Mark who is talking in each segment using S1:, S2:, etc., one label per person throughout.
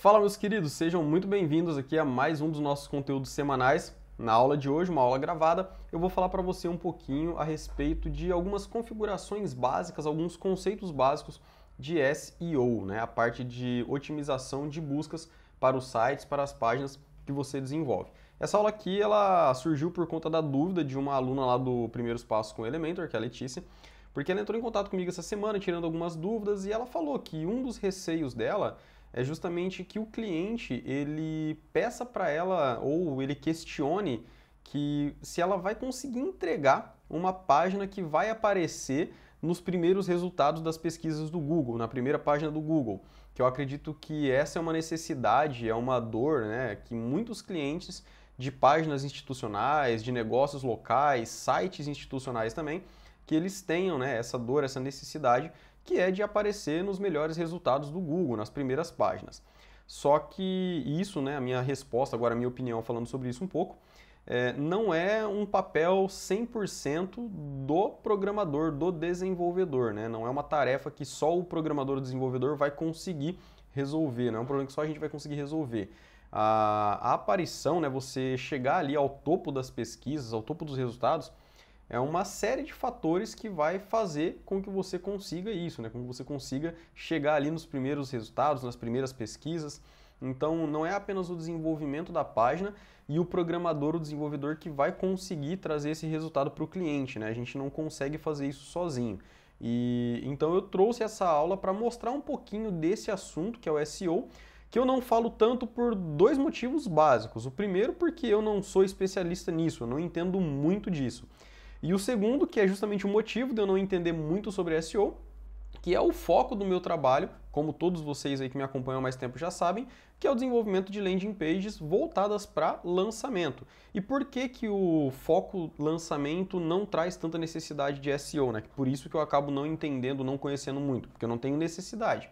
S1: Fala, meus queridos, sejam muito bem-vindos aqui a mais um dos nossos conteúdos semanais. Na aula de hoje, uma aula gravada, eu vou falar para você um pouquinho a respeito de algumas configurações básicas, alguns conceitos básicos de SEO, né? a parte de otimização de buscas para os sites, para as páginas que você desenvolve. Essa aula aqui ela surgiu por conta da dúvida de uma aluna lá do Primeiros Passos com Elementor, que é a Letícia, porque ela entrou em contato comigo essa semana tirando algumas dúvidas e ela falou que um dos receios dela é justamente que o cliente ele peça para ela ou ele questione que se ela vai conseguir entregar uma página que vai aparecer nos primeiros resultados das pesquisas do Google, na primeira página do Google, que eu acredito que essa é uma necessidade, é uma dor, né, que muitos clientes de páginas institucionais, de negócios locais, sites institucionais também, que eles tenham, né, essa dor, essa necessidade que é de aparecer nos melhores resultados do Google, nas primeiras páginas. Só que isso, né, a minha resposta, agora a minha opinião falando sobre isso um pouco, é, não é um papel 100% do programador, do desenvolvedor, né? Não é uma tarefa que só o programador ou desenvolvedor vai conseguir resolver, não é um problema que só a gente vai conseguir resolver. A, a aparição, né, você chegar ali ao topo das pesquisas, ao topo dos resultados, é uma série de fatores que vai fazer com que você consiga isso, né? com que você consiga chegar ali nos primeiros resultados, nas primeiras pesquisas. Então, não é apenas o desenvolvimento da página e o programador, o desenvolvedor que vai conseguir trazer esse resultado para o cliente, né? A gente não consegue fazer isso sozinho. E então eu trouxe essa aula para mostrar um pouquinho desse assunto que é o SEO, que eu não falo tanto por dois motivos básicos. O primeiro porque eu não sou especialista nisso, eu não entendo muito disso. E o segundo, que é justamente o motivo de eu não entender muito sobre SEO, que é o foco do meu trabalho, como todos vocês aí que me acompanham há mais tempo já sabem, que é o desenvolvimento de landing pages voltadas para lançamento. E por que que o foco lançamento não traz tanta necessidade de SEO, né? Por isso que eu acabo não entendendo, não conhecendo muito, porque eu não tenho necessidade.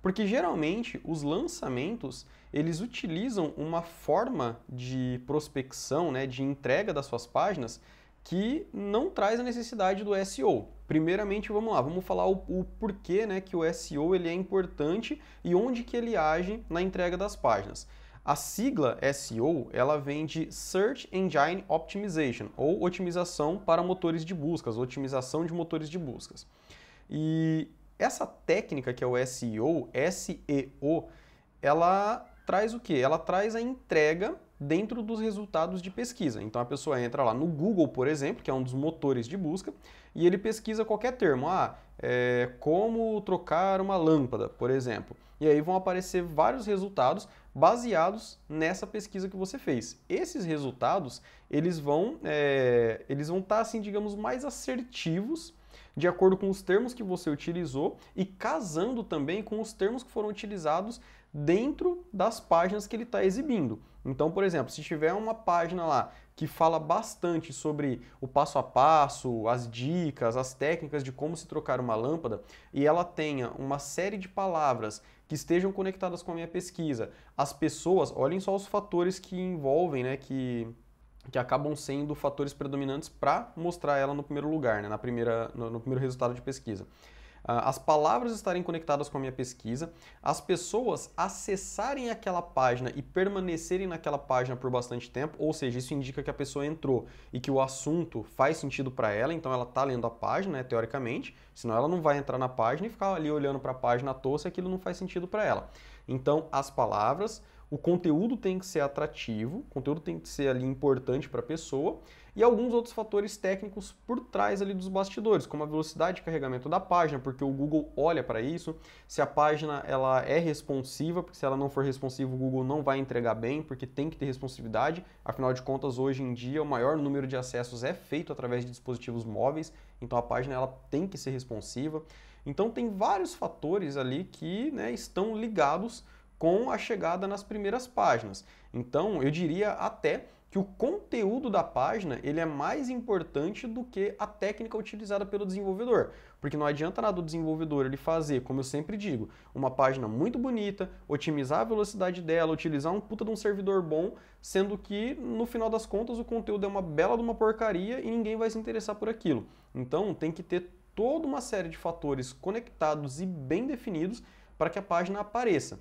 S1: Porque geralmente os lançamentos, eles utilizam uma forma de prospecção, né, de entrega das suas páginas que não traz a necessidade do SEO. Primeiramente, vamos lá, vamos falar o, o, porquê né, que o SEO ele é importante e onde que ele age na entrega das páginas. A sigla SEO, ela vem de Search Engine Optimization, ou otimização para motores de buscas, otimização de motores de buscas. E essa técnica que é o SEO, SEO, ela traz o que? Ela traz a entrega dentro dos resultados de pesquisa. Então a pessoa entra lá no Google, por exemplo, que é um dos motores de busca, e ele pesquisa qualquer termo. Ah, é, como trocar uma lâmpada, por exemplo. E aí vão aparecer vários resultados baseados nessa pesquisa que você fez. Esses resultados eles vão é, eles vão estar tá, assim, digamos, mais assertivos de acordo com os termos que você utilizou e casando também com os termos que foram utilizados dentro das páginas que ele está exibindo. Então, por exemplo, se tiver uma página lá que fala bastante sobre o passo a passo, as dicas, as técnicas de como se trocar uma lâmpada, e ela tenha uma série de palavras que estejam conectadas com a minha pesquisa, as pessoas, olhem só os fatores que envolvem, né, que, que acabam sendo fatores predominantes para mostrar ela no primeiro lugar, né, na primeira, no, no primeiro resultado de pesquisa. Ah, as palavras estarem conectadas com a minha pesquisa, as pessoas acessarem aquela página e permanecerem naquela página por bastante tempo, ou seja, isso indica que a pessoa entrou e que o assunto faz sentido para ela, então ela está lendo a página, né, teoricamente, senão ela não vai entrar na página e ficar ali olhando para a página à toa se aquilo não faz sentido para ela. Então, as palavras, o conteúdo tem que ser atrativo, o conteúdo tem que ser ali importante para a pessoa e alguns outros fatores técnicos por trás ali dos bastidores, como a velocidade de carregamento da página, porque o Google olha para isso, se a página ela é responsiva, porque se ela não for responsiva, o Google não vai entregar bem, porque tem que ter responsividade. Afinal de contas, hoje em dia, o maior número de acessos é feito através de dispositivos móveis, então a página ela tem que ser responsiva. Então tem vários fatores ali que né, estão ligados com a chegada nas primeiras páginas. Então, eu diria até que o conteúdo da página ele é mais importante do que a técnica utilizada pelo desenvolvedor, porque não adianta nada o desenvolvedor ele fazer, como eu sempre digo, uma página muito bonita, otimizar a velocidade dela, utilizar um puta de um servidor bom, sendo que no final das contas o conteúdo é uma bela de uma porcaria e ninguém vai se interessar por aquilo. Então tem que ter toda uma série de fatores conectados e bem definidos para que a página apareça.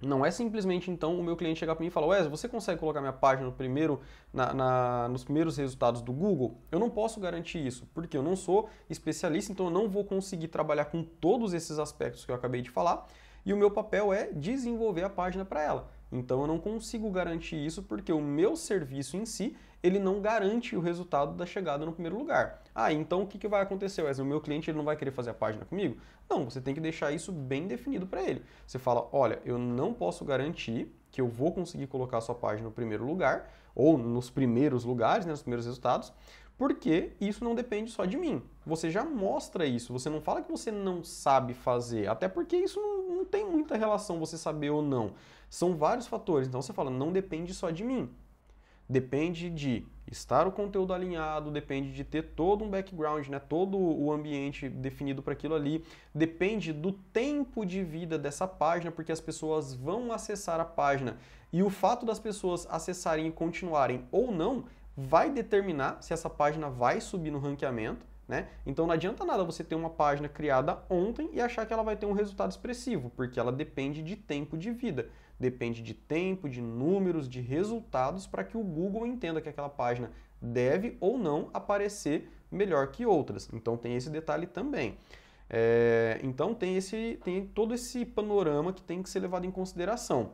S1: Não é simplesmente então o meu cliente chegar para mim e falar, Wes, você consegue colocar minha página no primeiro, na, na, nos primeiros resultados do Google? Eu não posso garantir isso, porque eu não sou especialista, então eu não vou conseguir trabalhar com todos esses aspectos que eu acabei de falar, e o meu papel é desenvolver a página para ela. Então eu não consigo garantir isso porque o meu serviço em si, ele não garante o resultado da chegada no primeiro lugar. Ah, então o que, que vai acontecer, O meu cliente ele não vai querer fazer a página comigo? Não, você tem que deixar isso bem definido para ele. Você fala, olha, eu não posso garantir que eu vou conseguir colocar a sua página no primeiro lugar, ou nos primeiros lugares, né, nos primeiros resultados, porque isso não depende só de mim. Você já mostra isso, você não fala que você não sabe fazer, até porque isso não, não tem muita relação você saber ou não. São vários fatores. Então você fala, não depende só de mim. Depende de estar o conteúdo alinhado, depende de ter todo um background, né, todo o ambiente definido para aquilo ali, depende do tempo de vida dessa página, porque as pessoas vão acessar a página e o fato das pessoas acessarem e continuarem ou não vai determinar se essa página vai subir no ranqueamento, né? Então não adianta nada você ter uma página criada ontem e achar que ela vai ter um resultado expressivo, porque ela depende de tempo de vida depende de tempo, de números, de resultados para que o Google entenda que aquela página deve ou não aparecer melhor que outras. Então tem esse detalhe também. É, então tem esse tem todo esse panorama que tem que ser levado em consideração.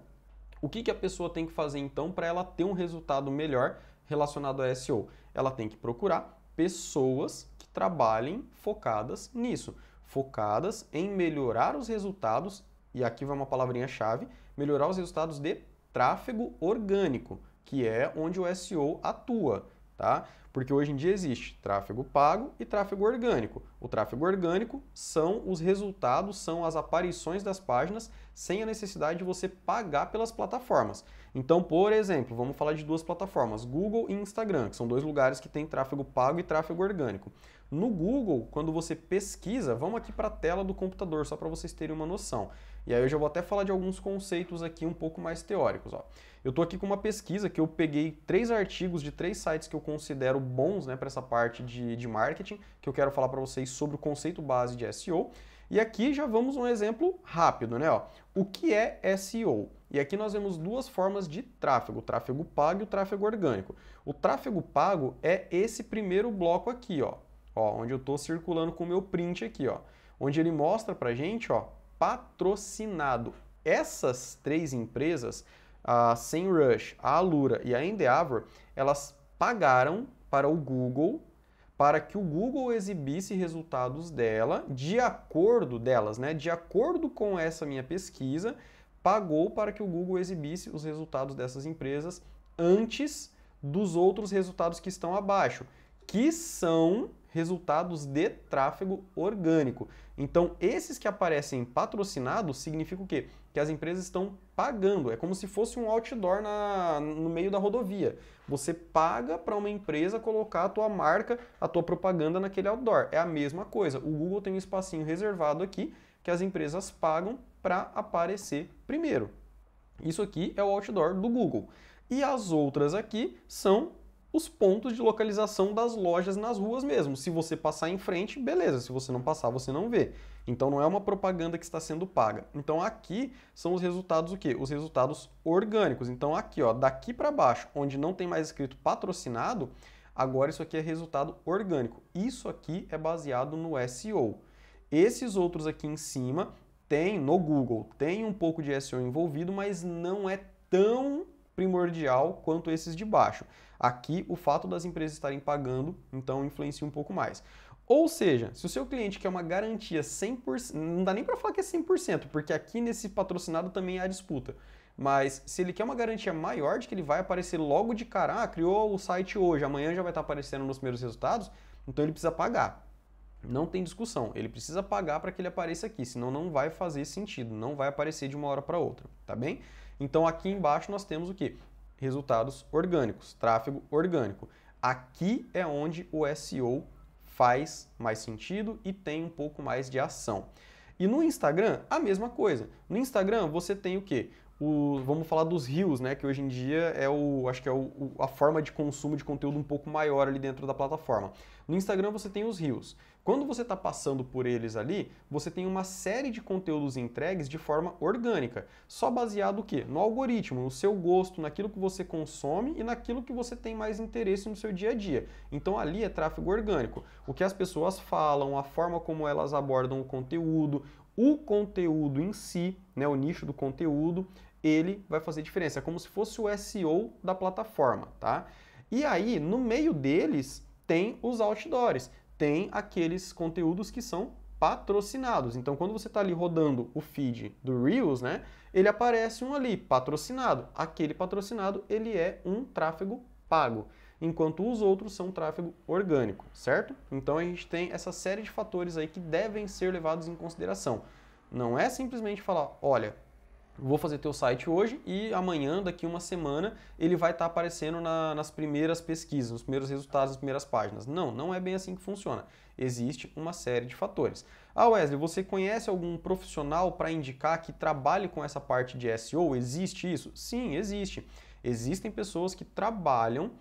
S1: O que, que a pessoa tem que fazer então para ela ter um resultado melhor relacionado a SEO? Ela tem que procurar pessoas que trabalhem focadas nisso, focadas em melhorar os resultados, e aqui vai uma palavrinha-chave, melhorar os resultados de tráfego orgânico, que é onde o SEO atua, tá? Porque hoje em dia existe tráfego pago e tráfego orgânico. O tráfego orgânico são os resultados, são as aparições das páginas sem a necessidade de você pagar pelas plataformas. Então, por exemplo, vamos falar de duas plataformas, Google e Instagram, que são dois lugares que tem tráfego pago e tráfego orgânico. No Google, quando você pesquisa, vamos aqui para a tela do computador só para vocês terem uma noção. E aí eu já vou até falar de alguns conceitos aqui um pouco mais teóricos. Ó. Eu estou aqui com uma pesquisa que eu peguei três artigos de três sites que eu considero bons né, para essa parte de, de marketing, que eu quero falar para vocês sobre o conceito base de SEO. E aqui já vamos um exemplo rápido, né? Ó, o que é SEO? E aqui nós vemos duas formas de tráfego, o tráfego pago e o tráfego orgânico. O tráfego pago é esse primeiro bloco aqui, ó, ó onde eu estou circulando com o meu print aqui, ó, onde ele mostra pra gente, ó, patrocinado. Essas três empresas, a SEMrush, a Alura e a Endeavor, elas pagaram para o Google para que o Google exibisse resultados dela de acordo delas, né? De acordo com essa minha pesquisa, pagou para que o Google exibisse os resultados dessas empresas antes dos outros resultados que estão abaixo, que são resultados de tráfego orgânico. Então, esses que aparecem patrocinados significa o quê? Que as empresas estão pagando. É como se fosse um outdoor na, no meio da rodovia. Você paga para uma empresa colocar a tua marca, a tua propaganda naquele outdoor. É a mesma coisa. O Google tem um espacinho reservado aqui que as empresas pagam para aparecer primeiro. Isso aqui é o outdoor do Google. E as outras aqui são os pontos de localização das lojas nas ruas mesmo. Se você passar em frente, beleza, se você não passar, você não vê. Então não é uma propaganda que está sendo paga. Então aqui são os resultados o quê? Os resultados orgânicos. Então aqui, ó, daqui para baixo, onde não tem mais escrito patrocinado, agora isso aqui é resultado orgânico. Isso aqui é baseado no SEO. Esses outros aqui em cima tem no Google, tem um pouco de SEO envolvido, mas não é tão primordial quanto esses de baixo. Aqui, o fato das empresas estarem pagando, então, influencia um pouco mais. Ou seja, se o seu cliente quer uma garantia 100%, não dá nem para falar que é 100%, porque aqui nesse patrocinado também há disputa. Mas se ele quer uma garantia maior de que ele vai aparecer logo de cara, ah, criou o site hoje, amanhã já vai estar aparecendo nos primeiros resultados, então ele precisa pagar. Não tem discussão, ele precisa pagar para que ele apareça aqui, senão não vai fazer sentido, não vai aparecer de uma hora para outra, tá bem? Então aqui embaixo nós temos o que? Resultados orgânicos, tráfego orgânico. Aqui é onde o SEO faz mais sentido e tem um pouco mais de ação. E no Instagram, a mesma coisa. No Instagram você tem o que O, vamos falar dos rios, né? Que hoje em dia é o, acho que é o, a forma de consumo de conteúdo um pouco maior ali dentro da plataforma. No Instagram você tem os rios. Quando você está passando por eles ali, você tem uma série de conteúdos entregues de forma orgânica, só baseado o quê? No algoritmo, no seu gosto, naquilo que você consome e naquilo que você tem mais interesse no seu dia a dia. Então ali é tráfego orgânico. O que as pessoas falam, a forma como elas abordam o conteúdo, o conteúdo em si, né, o nicho do conteúdo, ele vai fazer diferença. É como se fosse o SEO da plataforma, tá? E aí, no meio deles, tem os outdoors tem aqueles conteúdos que são patrocinados. Então, quando você está ali rodando o feed do Reels, né, ele aparece um ali, patrocinado. Aquele patrocinado, ele é um tráfego pago, enquanto os outros são tráfego orgânico, certo? Então, a gente tem essa série de fatores aí que devem ser levados em consideração. Não é simplesmente falar, olha, vou fazer teu site hoje e amanhã, daqui uma semana, ele vai estar tá aparecendo na, nas primeiras pesquisas, nos primeiros resultados, nas primeiras páginas. Não, não é bem assim que funciona. Existe uma série de fatores. Ah, Wesley, você conhece algum profissional para indicar que trabalhe com essa parte de SEO? Existe isso? Sim, existe. Existem pessoas que trabalham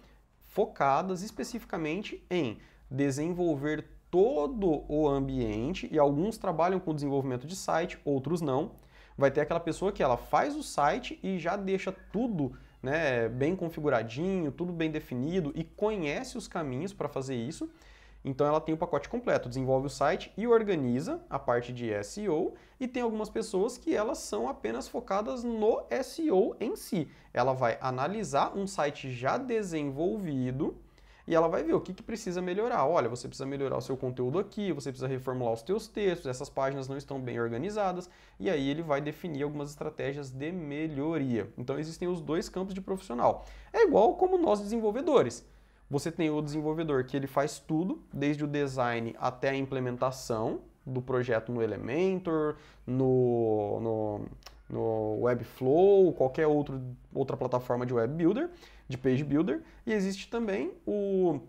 S1: focadas especificamente em desenvolver todo o ambiente e alguns trabalham com desenvolvimento de site, outros não vai ter aquela pessoa que ela faz o site e já deixa tudo né, bem configuradinho, tudo bem definido e conhece os caminhos para fazer isso. Então ela tem o pacote completo, desenvolve o site e organiza a parte de SEO, e tem algumas pessoas que elas são apenas focadas no SEO em si. Ela vai analisar um site já desenvolvido, e ela vai ver o que, que precisa melhorar. Olha, você precisa melhorar o seu conteúdo aqui, você precisa reformular os teus textos, essas páginas não estão bem organizadas, e aí ele vai definir algumas estratégias de melhoria. Então existem os dois campos de profissional. É igual como nós desenvolvedores. Você tem o desenvolvedor que ele faz tudo, desde o design até a implementação do projeto no Elementor, no, no no Webflow, qualquer outro, outra plataforma de web builder, de page builder, e existe também o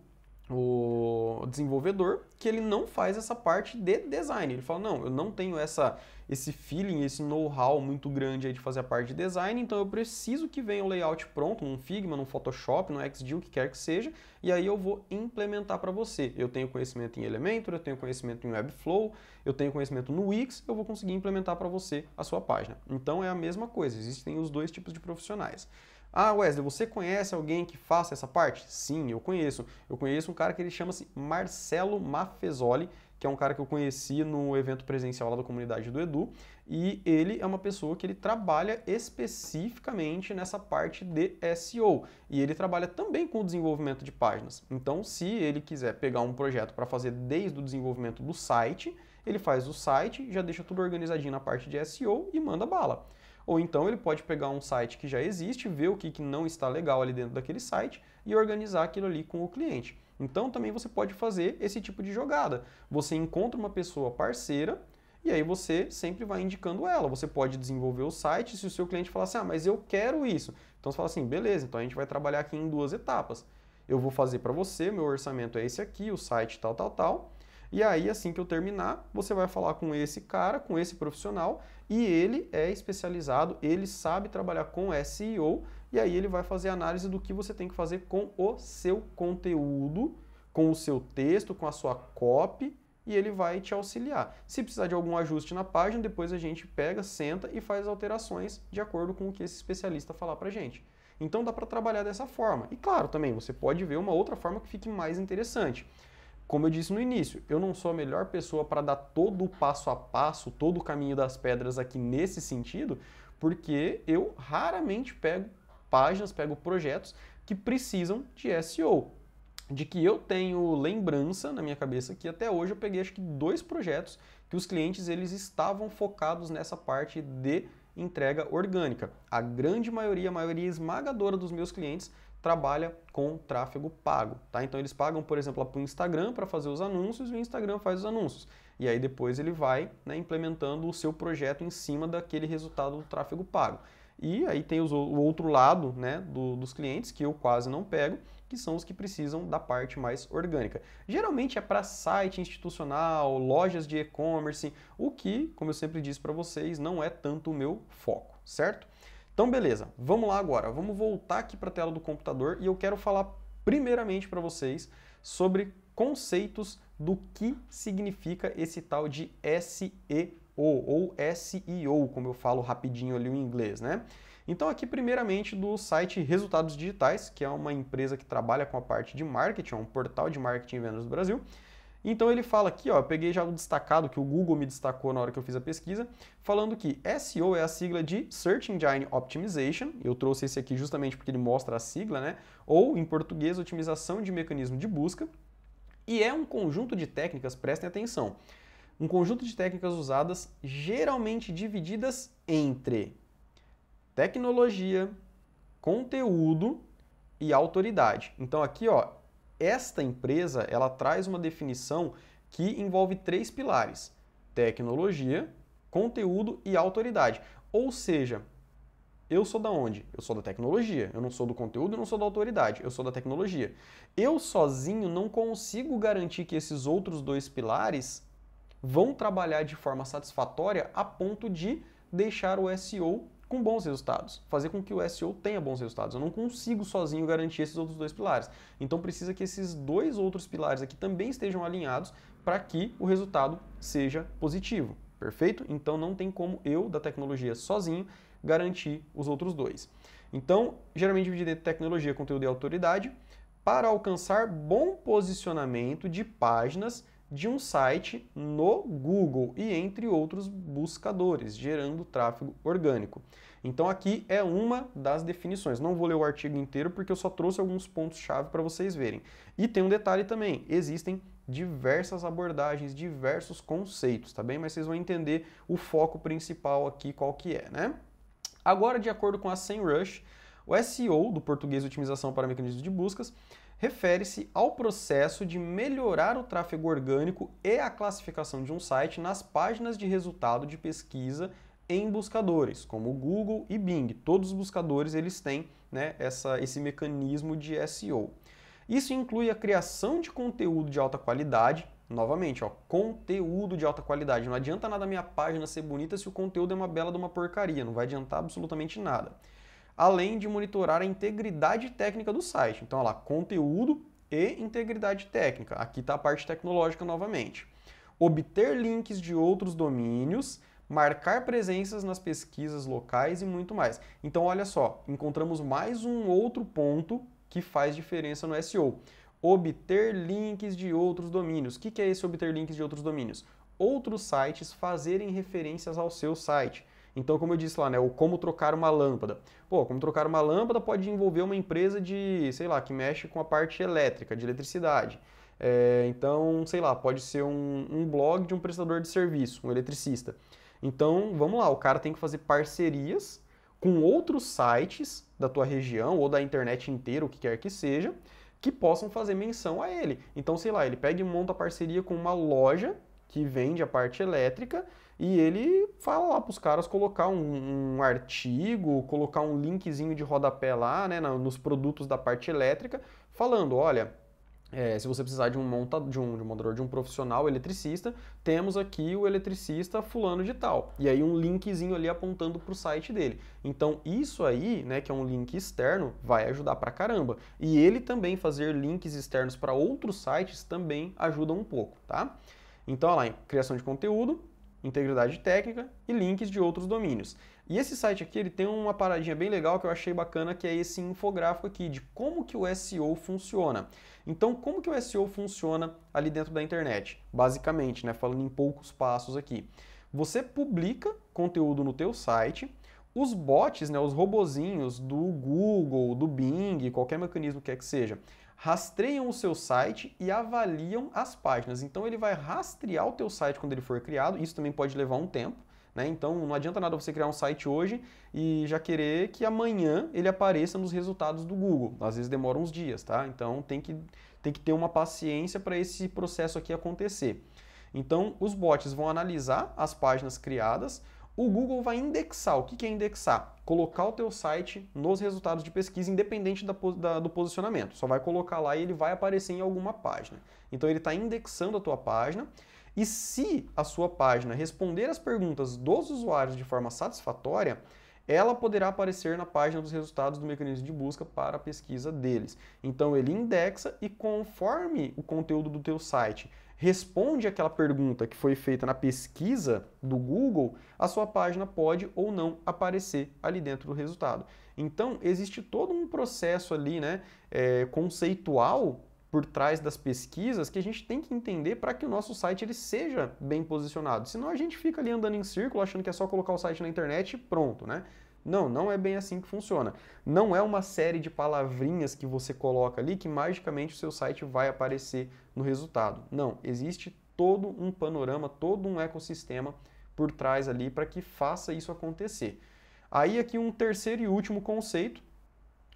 S1: o desenvolvedor que ele não faz essa parte de design. Ele fala: "Não, eu não tenho essa esse feeling, esse know-how muito grande aí de fazer a parte de design, então eu preciso que venha o um layout pronto, num Figma, num Photoshop, no XD, o que quer que seja, e aí eu vou implementar para você. Eu tenho conhecimento em Elementor, eu tenho conhecimento em Webflow, eu tenho conhecimento no Wix, eu vou conseguir implementar para você a sua página. Então é a mesma coisa, existem os dois tipos de profissionais. Ah, Wesley, você conhece alguém que faça essa parte? Sim, eu conheço. Eu conheço um cara que ele chama-se Marcelo Maffesoli, que é um cara que eu conheci no evento presencial lá da comunidade do Edu, e ele é uma pessoa que ele trabalha especificamente nessa parte de SEO, e ele trabalha também com o desenvolvimento de páginas. Então, se ele quiser pegar um projeto para fazer desde o desenvolvimento do site, ele faz o site, já deixa tudo organizadinho na parte de SEO e manda bala. Ou então ele pode pegar um site que já existe, ver o que, que não está legal ali dentro daquele site e organizar aquilo ali com o cliente. Então também você pode fazer esse tipo de jogada. Você encontra uma pessoa parceira e aí você sempre vai indicando ela. Você pode desenvolver o site se o seu cliente falar assim: ah, mas eu quero isso. Então você fala assim: beleza, então a gente vai trabalhar aqui em duas etapas. Eu vou fazer para você, meu orçamento é esse aqui, o site tal, tal, tal. E aí, assim que eu terminar, você vai falar com esse cara, com esse profissional, e ele é especializado, ele sabe trabalhar com SEO, e aí ele vai fazer análise do que você tem que fazer com o seu conteúdo, com o seu texto, com a sua copy, e ele vai te auxiliar. Se precisar de algum ajuste na página, depois a gente pega, senta e faz alterações de acordo com o que esse especialista falar pra gente. Então dá para trabalhar dessa forma. E claro, também você pode ver uma outra forma que fique mais interessante. Como eu disse no início, eu não sou a melhor pessoa para dar todo o passo a passo, todo o caminho das pedras aqui nesse sentido, porque eu raramente pego páginas, pego projetos que precisam de SEO. De que eu tenho lembrança na minha cabeça que até hoje eu peguei acho que dois projetos que os clientes eles estavam focados nessa parte de entrega orgânica. A grande maioria, a maioria esmagadora dos meus clientes trabalha com tráfego pago, tá? Então eles pagam, por exemplo, para o Instagram para fazer os anúncios e o Instagram faz os anúncios. E aí depois ele vai né, implementando o seu projeto em cima daquele resultado do tráfego pago. E aí tem os, o outro lado né, do, dos clientes, que eu quase não pego, que são os que precisam da parte mais orgânica. Geralmente é para site institucional, lojas de e-commerce, o que, como eu sempre disse para vocês, não é tanto o meu foco, certo? Então, beleza, vamos lá agora. Vamos voltar aqui para a tela do computador e eu quero falar primeiramente para vocês sobre conceitos do que significa esse tal de SEO ou SEO, como eu falo rapidinho ali em inglês, né? Então, aqui, primeiramente, do site Resultados Digitais, que é uma empresa que trabalha com a parte de marketing, é um portal de marketing e vendas do Brasil. Então ele fala aqui, ó, eu peguei já um destacado que o Google me destacou na hora que eu fiz a pesquisa, falando que SEO é a sigla de Search Engine Optimization. Eu trouxe esse aqui justamente porque ele mostra a sigla, né? Ou em português, otimização de mecanismo de busca. E é um conjunto de técnicas, prestem atenção. Um conjunto de técnicas usadas geralmente divididas entre tecnologia, conteúdo e autoridade. Então aqui, ó, esta empresa ela traz uma definição que envolve três pilares: tecnologia, conteúdo e autoridade. Ou seja, eu sou da onde? Eu sou da tecnologia. Eu não sou do conteúdo, eu não sou da autoridade. Eu sou da tecnologia. Eu sozinho não consigo garantir que esses outros dois pilares vão trabalhar de forma satisfatória a ponto de deixar o SEO com bons resultados, fazer com que o SEO tenha bons resultados. Eu não consigo sozinho garantir esses outros dois pilares. Então precisa que esses dois outros pilares aqui também estejam alinhados para que o resultado seja positivo. Perfeito? Então não tem como eu da tecnologia sozinho garantir os outros dois. Então, geralmente dividido tecnologia, conteúdo e autoridade para alcançar bom posicionamento de páginas de um site no Google e entre outros buscadores, gerando tráfego orgânico. Então aqui é uma das definições. Não vou ler o artigo inteiro porque eu só trouxe alguns pontos chave para vocês verem. E tem um detalhe também, existem diversas abordagens, diversos conceitos, tá bem? Mas vocês vão entender o foco principal aqui qual que é, né? Agora, de acordo com a SEMrush, o SEO, do português Otimização para Mecanismos de Buscas, refere-se ao processo de melhorar o tráfego orgânico e a classificação de um site nas páginas de resultado de pesquisa em buscadores, como Google e Bing. Todos os buscadores eles têm né, essa, esse mecanismo de SEO. Isso inclui a criação de conteúdo de alta qualidade, novamente, ó, conteúdo de alta qualidade. Não adianta nada a minha página ser bonita se o conteúdo é uma bela de uma porcaria, não vai adiantar absolutamente nada além de monitorar a integridade técnica do site. Então, olha lá, conteúdo e integridade técnica. Aqui está a parte tecnológica novamente. Obter links de outros domínios, marcar presenças nas pesquisas locais e muito mais. Então, olha só, encontramos mais um outro ponto que faz diferença no SEO. Obter links de outros domínios. O que é esse obter links de outros domínios? Outros sites fazerem referências ao seu site. Então, como eu disse lá, né, o como trocar uma lâmpada. Pô, como trocar uma lâmpada pode envolver uma empresa de, sei lá, que mexe com a parte elétrica, de eletricidade. É, então, sei lá, pode ser um, um blog de um prestador de serviço, um eletricista. Então, vamos lá, o cara tem que fazer parcerias com outros sites da tua região ou da internet inteira, o que quer que seja, que possam fazer menção a ele. Então, sei lá, ele pega e monta parceria com uma loja que vende a parte elétrica, e ele fala lá para os caras colocar um, um, artigo, colocar um linkzinho de rodapé lá, né, nos produtos da parte elétrica, falando, olha, é, se você precisar de um, monta, de, um, de um montador, de um profissional eletricista, temos aqui o eletricista fulano de tal. E aí um linkzinho ali apontando para o site dele. Então isso aí, né, que é um link externo, vai ajudar para caramba. E ele também fazer links externos para outros sites também ajuda um pouco, tá? Então, olha lá, em criação de conteúdo, integridade técnica e links de outros domínios. E esse site aqui, ele tem uma paradinha bem legal que eu achei bacana, que é esse infográfico aqui de como que o SEO funciona. Então, como que o SEO funciona ali dentro da internet? Basicamente, né, falando em poucos passos aqui. Você publica conteúdo no teu site, os bots, né, os robozinhos do Google, do Bing, qualquer mecanismo que é que seja, rastreiam o seu site e avaliam as páginas. Então ele vai rastrear o teu site quando ele for criado, isso também pode levar um tempo, né? Então não adianta nada você criar um site hoje e já querer que amanhã ele apareça nos resultados do Google. Às vezes demora uns dias, tá? Então tem que, tem que ter uma paciência para esse processo aqui acontecer. Então os bots vão analisar as páginas criadas, o Google vai indexar. O que é indexar? Colocar o teu site nos resultados de pesquisa, independente da, da, do posicionamento. Só vai colocar lá e ele vai aparecer em alguma página. Então ele está indexando a tua página. E se a sua página responder as perguntas dos usuários de forma satisfatória, ela poderá aparecer na página dos resultados do mecanismo de busca para a pesquisa deles. Então ele indexa e conforme o conteúdo do teu site responde aquela pergunta que foi feita na pesquisa do Google, a sua página pode ou não aparecer ali dentro do resultado. Então, existe todo um processo ali, né, é, conceitual por trás das pesquisas que a gente tem que entender para que o nosso site ele seja bem posicionado. Senão a gente fica ali andando em círculo achando que é só colocar o site na internet e pronto, né? Não, não é bem assim que funciona. Não é uma série de palavrinhas que você coloca ali que magicamente o seu site vai aparecer no resultado. Não, existe todo um panorama, todo um ecossistema por trás ali para que faça isso acontecer. Aí aqui um terceiro e último conceito,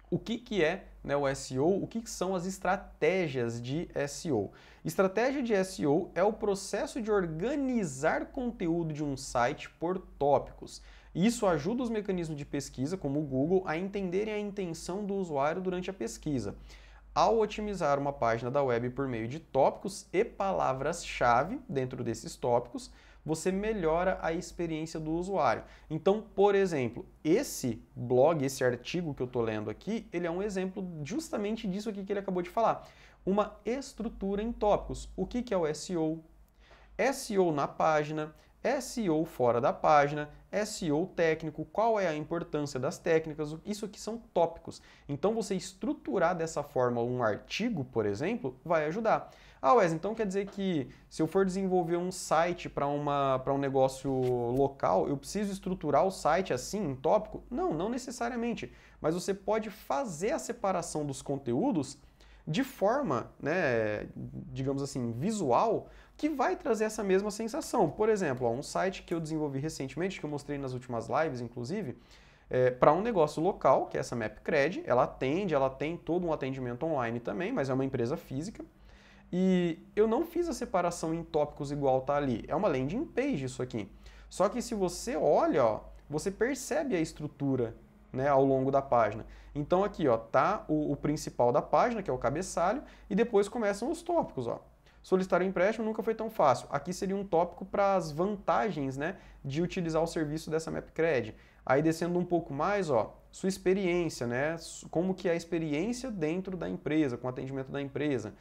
S1: o que, que é né, o SEO, o que, que são as estratégias de SEO. Estratégia de SEO é o processo de organizar conteúdo de um site por tópicos. Isso ajuda os mecanismos de pesquisa, como o Google, a entenderem a intenção do usuário durante a pesquisa. Ao otimizar uma página da web por meio de tópicos e palavras-chave dentro desses tópicos, você melhora a experiência do usuário. Então, por exemplo, esse blog, esse artigo que eu estou lendo aqui, ele é um exemplo justamente disso aqui que ele acabou de falar. Uma estrutura em tópicos. O que, que é o SEO? SEO na página, é SEO fora da página, é SEO técnico, qual é a importância das técnicas, isso aqui são tópicos. Então você estruturar dessa forma um artigo, por exemplo, vai ajudar. Ah, Wes, então quer dizer que se eu for desenvolver um site para um negócio local, eu preciso estruturar o site assim, em tópico? Não, não necessariamente. Mas você pode fazer a separação dos conteúdos de forma, né, digamos assim, visual, que vai trazer essa mesma sensação. Por exemplo, ó, um site que eu desenvolvi recentemente, que eu mostrei nas últimas lives, inclusive, é, para um negócio local, que é essa MapCred, ela atende, ela tem todo um atendimento online também, mas é uma empresa física. E eu não fiz a separação em tópicos igual tá ali. É uma landing page isso aqui. Só que se você olha, ó, você percebe a estrutura né, ao longo da página. Então aqui ó, tá o, o principal da página, que é o cabeçalho, e depois começam os tópicos. Ó. Solicitar um empréstimo nunca foi tão fácil. Aqui seria um tópico para as vantagens né, de utilizar o serviço dessa MapCred. Aí descendo um pouco mais, ó, sua experiência, né? Como que é a experiência dentro da empresa, com o atendimento da empresa.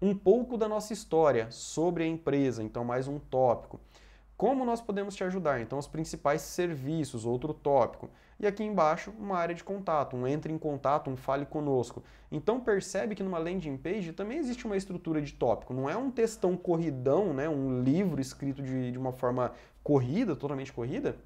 S1: Um pouco da nossa história sobre a empresa, então mais um tópico. Como nós podemos te ajudar? Então, os principais serviços, outro tópico e aqui embaixo uma área de contato, um entre em contato, um fale conosco. Então percebe que numa landing page também existe uma estrutura de tópico, não é um textão corridão, né, um livro escrito de, de uma forma corrida, totalmente corrida,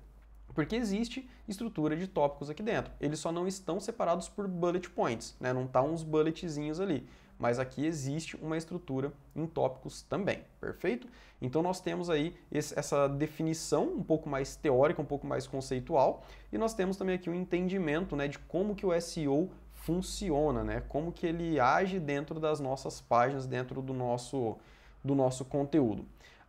S1: porque existe estrutura de tópicos aqui dentro. Eles só não estão separados por bullet points, né? Não tá uns bulletzinhos ali mas aqui existe uma estrutura em tópicos também, perfeito? Então nós temos aí esse, essa definição um pouco mais teórica, um pouco mais conceitual, e nós temos também aqui um entendimento né, de como que o SEO funciona, né? Como que ele age dentro das nossas páginas, dentro do nosso, do nosso conteúdo.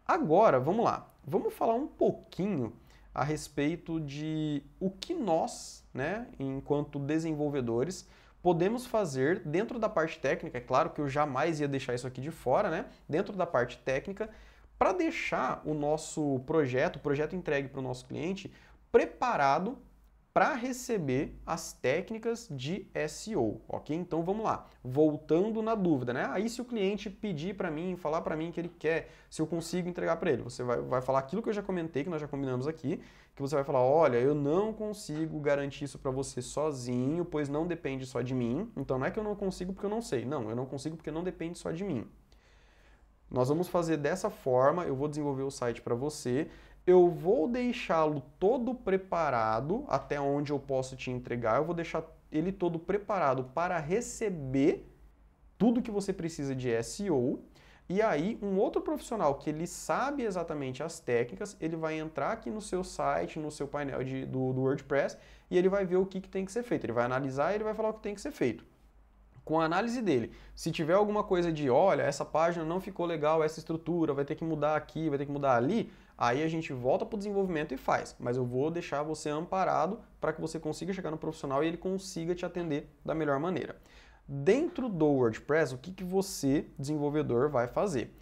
S1: Agora, vamos lá. Vamos falar um pouquinho a respeito de o que nós, né, enquanto desenvolvedores, podemos fazer dentro da parte técnica, é claro que eu jamais ia deixar isso aqui de fora, né? Dentro da parte técnica, para deixar o nosso projeto, o projeto entregue para o nosso cliente, preparado para receber as técnicas de SEO, ok? Então vamos lá, voltando na dúvida, né? Aí se o cliente pedir para mim, falar para mim que ele quer, se eu consigo entregar para ele, você vai, vai falar aquilo que eu já comentei, que nós já combinamos aqui, que você vai falar, olha, eu não consigo garantir isso para você sozinho, pois não depende só de mim, então não é que eu não consigo porque eu não sei, não, eu não consigo porque não depende só de mim. Nós vamos fazer dessa forma, eu vou desenvolver o site para você, eu vou deixá-lo todo preparado até onde eu posso te entregar, eu vou deixar ele todo preparado para receber tudo que você precisa de SEO. E aí, um outro profissional que ele sabe exatamente as técnicas, ele vai entrar aqui no seu site, no seu painel de, do, do WordPress, e ele vai ver o que, que tem que ser feito. Ele vai analisar e ele vai falar o que tem que ser feito com a análise dele. Se tiver alguma coisa de, olha, essa página não ficou legal, essa estrutura, vai ter que mudar aqui, vai ter que mudar ali, Aí a gente volta para o desenvolvimento e faz, mas eu vou deixar você amparado para que você consiga chegar no profissional e ele consiga te atender da melhor maneira. Dentro do WordPress, o que, que você, desenvolvedor, vai fazer?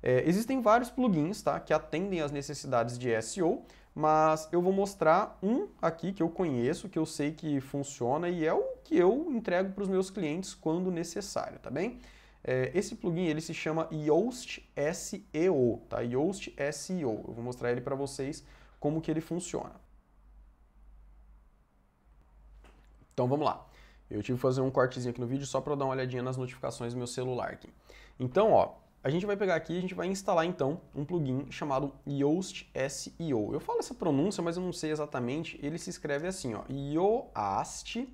S1: É, existem vários plugins tá, que atendem às necessidades de SEO, mas eu vou mostrar um aqui que eu conheço, que eu sei que funciona e é o que eu entrego para os meus clientes quando necessário, tá bem? É, esse plugin ele se chama Yoast SEO, tá? Yoast SEO. Eu vou mostrar ele para vocês como que ele funciona. Então vamos lá. Eu tive que fazer um cortezinho aqui no vídeo só para dar uma olhadinha nas notificações do meu celular aqui. Então, ó, a gente vai pegar aqui, a gente vai instalar então um plugin chamado Yoast SEO. Eu falo essa pronúncia, mas eu não sei exatamente. Ele se escreve assim, ó, Yoast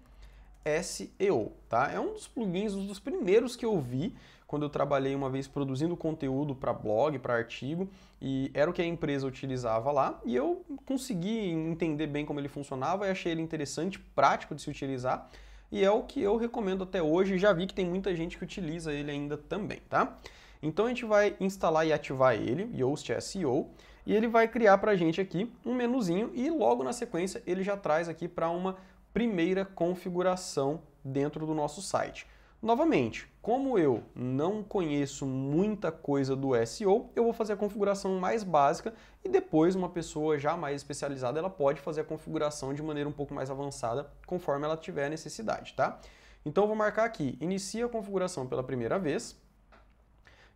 S1: SEO, tá? É um dos plugins, um dos primeiros que eu vi quando eu trabalhei uma vez produzindo conteúdo para blog, para artigo, e era o que a empresa utilizava lá, e eu consegui entender bem como ele funcionava e achei ele interessante, prático de se utilizar, e é o que eu recomendo até hoje, já vi que tem muita gente que utiliza ele ainda também, tá? Então a gente vai instalar e ativar ele, Yoast SEO, e ele vai criar para a gente aqui um menuzinho e logo na sequência ele já traz aqui para uma primeira configuração dentro do nosso site. Novamente, como eu não conheço muita coisa do SEO, eu vou fazer a configuração mais básica e depois uma pessoa já mais especializada, ela pode fazer a configuração de maneira um pouco mais avançada, conforme ela tiver necessidade, tá? Então eu vou marcar aqui, inicia a configuração pela primeira vez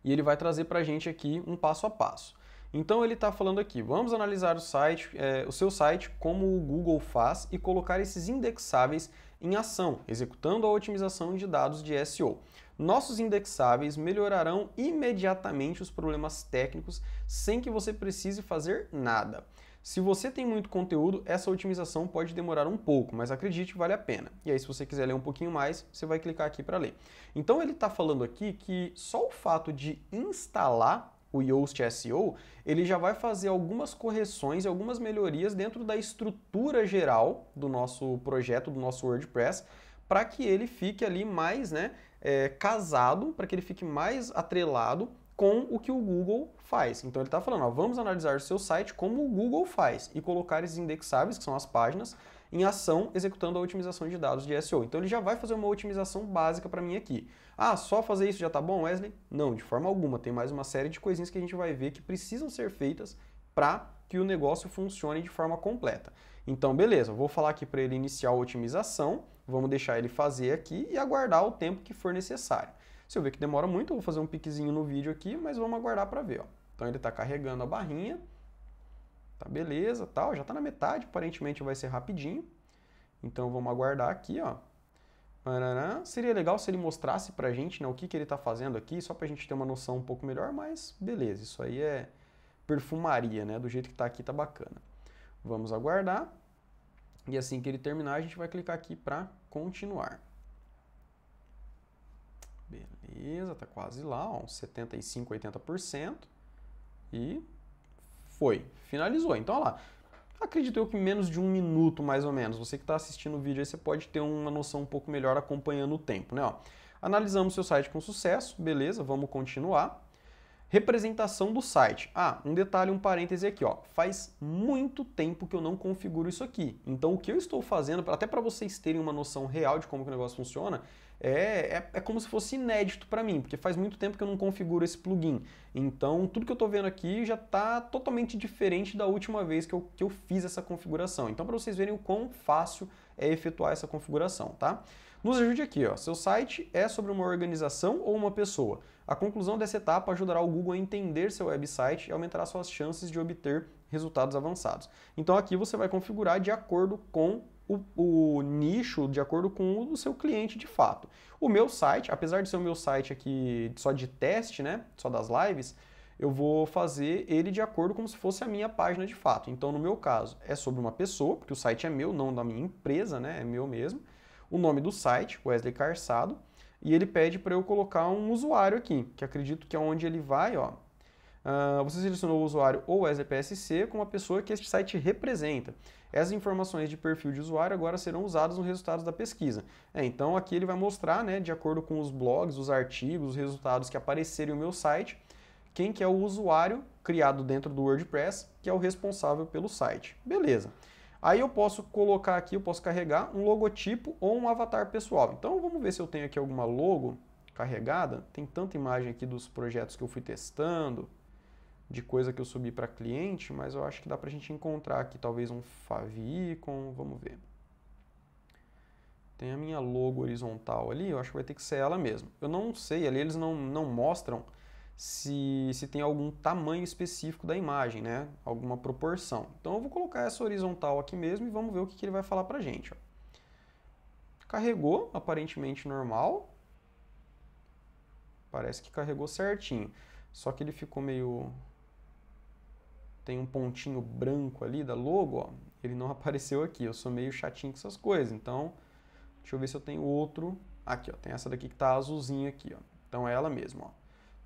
S1: e ele vai trazer para gente aqui um passo a passo. Então ele está falando aqui, vamos analisar o, site, é, o seu site como o Google faz e colocar esses indexáveis em ação, executando a otimização de dados de SEO. Nossos indexáveis melhorarão imediatamente os problemas técnicos sem que você precise fazer nada. Se você tem muito conteúdo, essa otimização pode demorar um pouco, mas acredite, vale a pena. E aí, se você quiser ler um pouquinho mais, você vai clicar aqui para ler. Então, ele está falando aqui que só o fato de instalar o Yoast SEO, ele já vai fazer algumas correções e algumas melhorias dentro da estrutura geral do nosso projeto, do nosso WordPress, para que ele fique ali mais né, é, casado, para que ele fique mais atrelado com o que o Google faz. Então ele está falando, ó, vamos analisar o seu site como o Google faz e colocar esses indexáveis, que são as páginas, em ação executando a otimização de dados de SEO. Então ele já vai fazer uma otimização básica para mim aqui. Ah, só fazer isso já tá bom, Wesley? Não, de forma alguma. Tem mais uma série de coisinhas que a gente vai ver que precisam ser feitas para que o negócio funcione de forma completa. Então, beleza, vou falar aqui para ele iniciar a otimização, vamos deixar ele fazer aqui e aguardar o tempo que for necessário. Se eu ver que demora muito, eu vou fazer um piquezinho no vídeo aqui, mas vamos aguardar para ver. Ó. Então ele está carregando a barrinha, Tá beleza, tal, já está na metade, aparentemente vai ser rapidinho. Então vamos aguardar aqui, ó. Seria legal se ele mostrasse pra gente né, o que, que ele está fazendo aqui, só pra gente ter uma noção um pouco melhor, mas beleza, isso aí é perfumaria, né? Do jeito que está aqui tá bacana. Vamos aguardar. E assim que ele terminar, a gente vai clicar aqui para continuar. Beleza, tá quase lá, ó, uns 75, 80%. E foi, finalizou. Então, olha lá, acredito eu que menos de um minuto, mais ou menos. Você que está assistindo o vídeo aí, você pode ter uma noção um pouco melhor acompanhando o tempo, né? Ó, analisamos seu site com sucesso, beleza, vamos continuar. Representação do site. Ah, um detalhe, um parêntese aqui, ó. Faz muito tempo que eu não configuro isso aqui. Então, o que eu estou fazendo, até para vocês terem uma noção real de como o negócio funciona, é, é, é como se fosse inédito para mim, porque faz muito tempo que eu não configuro esse plugin. Então, tudo que eu estou vendo aqui já está totalmente diferente da última vez que eu, que eu fiz essa configuração. Então, para vocês verem o quão fácil é efetuar essa configuração, tá? Nos ajude aqui, ó. seu site é sobre uma organização ou uma pessoa. A conclusão dessa etapa ajudará o Google a entender seu website e aumentará suas chances de obter resultados avançados. Então aqui você vai configurar de acordo com o, o, nicho de acordo com o seu cliente de fato. O meu site, apesar de ser o meu site aqui só de teste, né, só das lives, eu vou fazer ele de acordo como se fosse a minha página de fato. Então, no meu caso, é sobre uma pessoa, porque o site é meu, não da minha empresa, né, é meu mesmo. O nome do site, Wesley Carçado, e ele pede para eu colocar um usuário aqui, que acredito que é onde ele vai, ó, Uh, você selecionou o usuário ou SPSC como a pessoa que este site representa. Essas informações de perfil de usuário agora serão usadas nos resultados da pesquisa. É, então aqui ele vai mostrar, né, de acordo com os blogs, os artigos, os resultados que aparecerem no meu site, quem que é o usuário criado dentro do WordPress, que é o responsável pelo site. Beleza. Aí eu posso colocar aqui, eu posso carregar um logotipo ou um avatar pessoal. Então vamos ver se eu tenho aqui alguma logo carregada. Tem tanta imagem aqui dos projetos que eu fui testando de coisa que eu subi para cliente, mas eu acho que dá para a gente encontrar aqui talvez um favicon, vamos ver. Tem a minha logo horizontal ali, eu acho que vai ter que ser ela mesmo. Eu não sei, ali eles não, não mostram se, se tem algum tamanho específico da imagem, né? Alguma proporção. Então eu vou colocar essa horizontal aqui mesmo e vamos ver o que, que ele vai falar pra gente. Ó. Carregou, aparentemente normal. Parece que carregou certinho. Só que ele ficou meio tem um pontinho branco ali da logo, ó, ele não apareceu aqui. Eu sou meio chatinho com essas coisas, então deixa eu ver se eu tenho outro. Aqui, ó, tem essa daqui que tá azulzinha aqui, ó. Então é ela mesma, ó.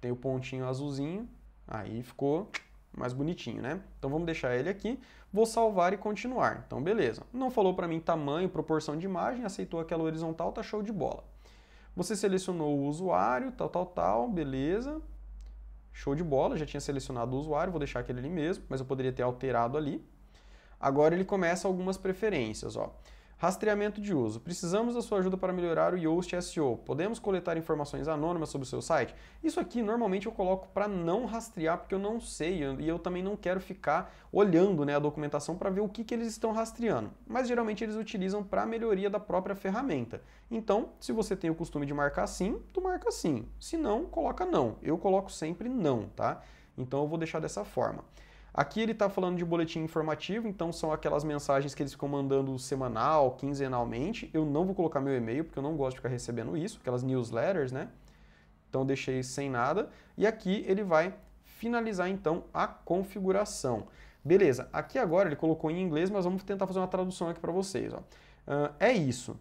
S1: Tem o pontinho azulzinho, aí ficou mais bonitinho, né? Então vamos deixar ele aqui, vou salvar e continuar. Então beleza. Não falou para mim tamanho, proporção de imagem, aceitou aquela horizontal, tá show de bola. Você selecionou o usuário, tal, tal, tal, beleza. Show de bola, já tinha selecionado o usuário, vou deixar aquele ali mesmo, mas eu poderia ter alterado ali. Agora ele começa algumas preferências, ó. Rastreamento de uso. Precisamos da sua ajuda para melhorar o Yoast SEO. Podemos coletar informações anônimas sobre o seu site? Isso aqui normalmente eu coloco para não rastrear, porque eu não sei e eu também não quero ficar olhando né, a documentação para ver o que, que eles estão rastreando. Mas geralmente eles utilizam para melhoria da própria ferramenta. Então, se você tem o costume de marcar sim, tu marca sim. Se não, coloca não. Eu coloco sempre não, tá? Então eu vou deixar dessa forma. Aqui ele está falando de boletim informativo, então são aquelas mensagens que eles ficam mandando semanal, quinzenalmente. Eu não vou colocar meu e-mail, porque eu não gosto de ficar recebendo isso, aquelas newsletters, né? Então deixei sem nada. E aqui ele vai finalizar então a configuração. Beleza, aqui agora ele colocou em inglês, mas vamos tentar fazer uma tradução aqui para vocês. Ó. Uh, é isso.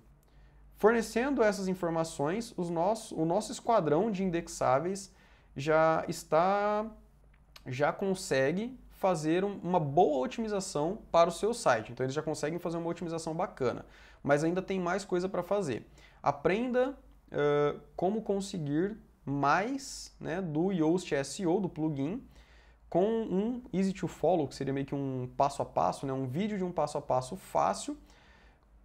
S1: Fornecendo essas informações, os nosso, o nosso esquadrão de indexáveis já está já consegue fazer uma boa otimização para o seu site. Então eles já conseguem fazer uma otimização bacana, mas ainda tem mais coisa para fazer. Aprenda uh, como conseguir mais né, do Yoast SEO, do plugin, com um easy to follow, que seria meio que um passo a passo, né, um vídeo de um passo a passo fácil,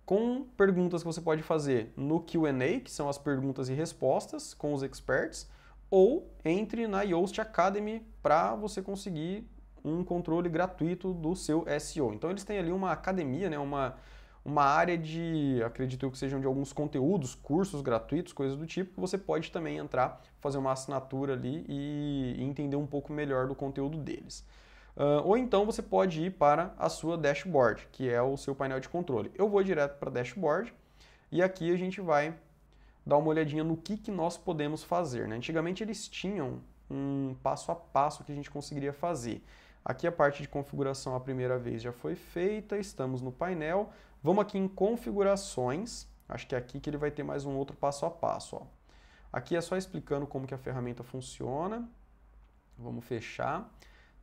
S1: com perguntas que você pode fazer no Q&A, que são as perguntas e respostas com os experts, ou entre na Yoast Academy para você conseguir um controle gratuito do seu SEO. Então eles têm ali uma academia, né, uma, uma área de, acredito eu que sejam de alguns conteúdos, cursos gratuitos, coisas do tipo, que você pode também entrar, fazer uma assinatura ali e, e entender um pouco melhor do conteúdo deles. Uh, ou então você pode ir para a sua dashboard, que é o seu painel de controle. Eu vou direto para dashboard e aqui a gente vai dar uma olhadinha no que, que nós podemos fazer. Né? Antigamente eles tinham um passo a passo que a gente conseguiria fazer. Aqui a parte de configuração a primeira vez já foi feita, estamos no painel. Vamos aqui em configurações, acho que é aqui que ele vai ter mais um outro passo a passo. Ó. Aqui é só explicando como que a ferramenta funciona. Vamos fechar.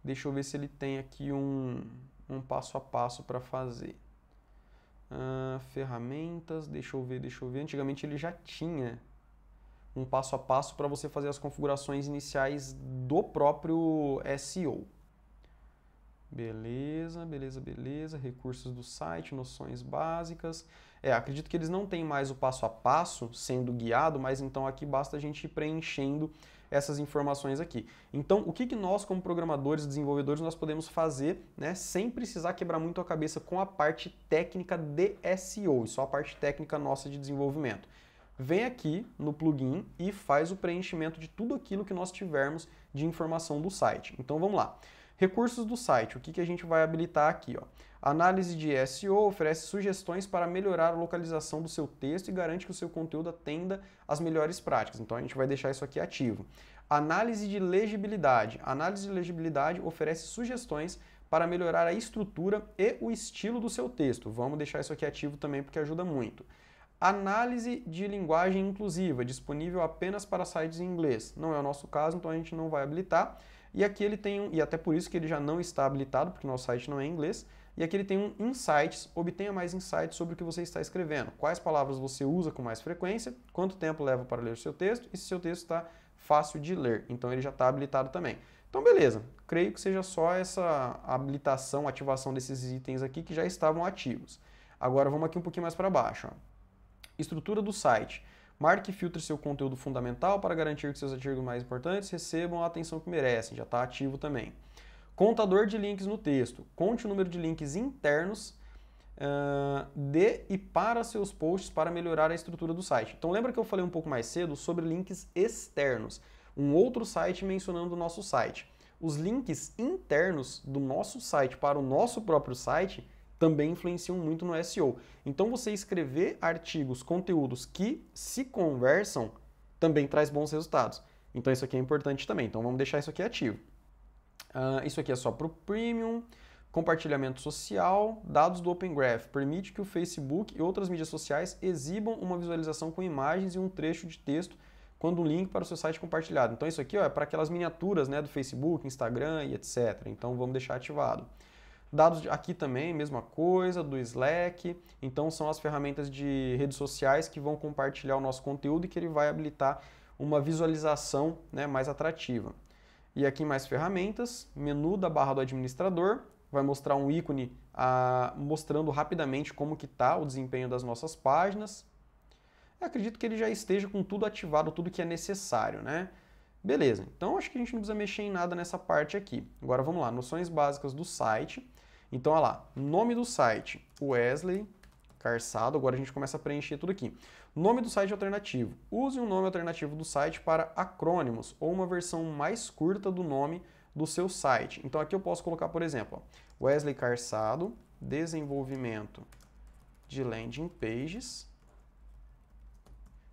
S1: Deixa eu ver se ele tem aqui um, um passo a passo para fazer. Uh, ferramentas, deixa eu ver, deixa eu ver. Antigamente ele já tinha um passo a passo para você fazer as configurações iniciais do próprio SEO. Beleza, beleza, beleza. Recursos do site, noções básicas. É, acredito que eles não têm mais o passo a passo sendo guiado, mas então aqui basta a gente ir preenchendo essas informações aqui. Então, o que, que nós, como programadores, desenvolvedores, nós podemos fazer né, sem precisar quebrar muito a cabeça com a parte técnica de SEO, a parte técnica nossa de desenvolvimento. Vem aqui no plugin e faz o preenchimento de tudo aquilo que nós tivermos de informação do site. Então vamos lá. Recursos do site, o que, que a gente vai habilitar aqui? Ó. análise de SEO oferece sugestões para melhorar a localização do seu texto e garante que o seu conteúdo atenda às melhores práticas. Então a gente vai deixar isso aqui ativo. Análise de legibilidade. análise de legibilidade oferece sugestões para melhorar a estrutura e o estilo do seu texto. Vamos deixar isso aqui ativo também porque ajuda muito. Análise de linguagem inclusiva, disponível apenas para sites em inglês. Não é o nosso caso, então a gente não vai habilitar. E aqui ele tem um, e até por isso que ele já não está habilitado, porque nosso site não é em inglês. E aqui ele tem um insights, obtenha mais insights sobre o que você está escrevendo. Quais palavras você usa com mais frequência, quanto tempo leva para ler o seu texto e se seu texto está fácil de ler. Então ele já está habilitado também. Então beleza, creio que seja só essa habilitação, ativação desses itens aqui que já estavam ativos. Agora vamos aqui um pouquinho mais para baixo. Ó. Estrutura do site. Marque e filtre seu conteúdo fundamental para garantir que seus artigos mais importantes recebam a atenção que merecem, já está ativo também. Contador de links no texto. Conte o número de links internos uh, ah, de e para seus posts para melhorar a estrutura do site. Então lembra que eu falei um pouco mais cedo sobre links externos, um outro site mencionando o nosso site. Os links internos do nosso site para o nosso próprio site também influenciam muito no SEO. Então você escrever artigos, conteúdos que se conversam também traz bons resultados. Então isso aqui é importante também. Então vamos deixar isso aqui ativo. Uh, isso aqui é só para o Premium. Compartilhamento social, dados do Open Graph permite que o Facebook e outras mídias sociais exibam uma visualização com imagens e um trecho de texto quando um link para o seu site compartilhado. Então isso aqui ó, é para aquelas miniaturas né, do Facebook, Instagram e etc. Então vamos deixar ativado. Dados aqui também, mesma coisa, do Slack. Então, são as ferramentas de redes sociais que vão compartilhar o nosso conteúdo e que ele vai habilitar uma visualização né, mais atrativa. E aqui mais ferramentas, menu da barra do administrador, vai mostrar um ícone a ah, mostrando rapidamente como que está o desempenho das nossas páginas. Eu acredito que ele já esteja com tudo ativado, tudo que é necessário, né? Beleza, então acho que a gente não precisa mexer em nada nessa parte aqui. Agora vamos lá, noções básicas do site. Então, olha lá, nome do site, Wesley Carçado, agora a gente começa a preencher tudo aqui. Nome do site alternativo. Use um nome alternativo do site para acrônimos ou uma versão mais curta do nome do seu site. Então aqui eu posso colocar, por exemplo, ó, Wesley Carçado, desenvolvimento de landing pages.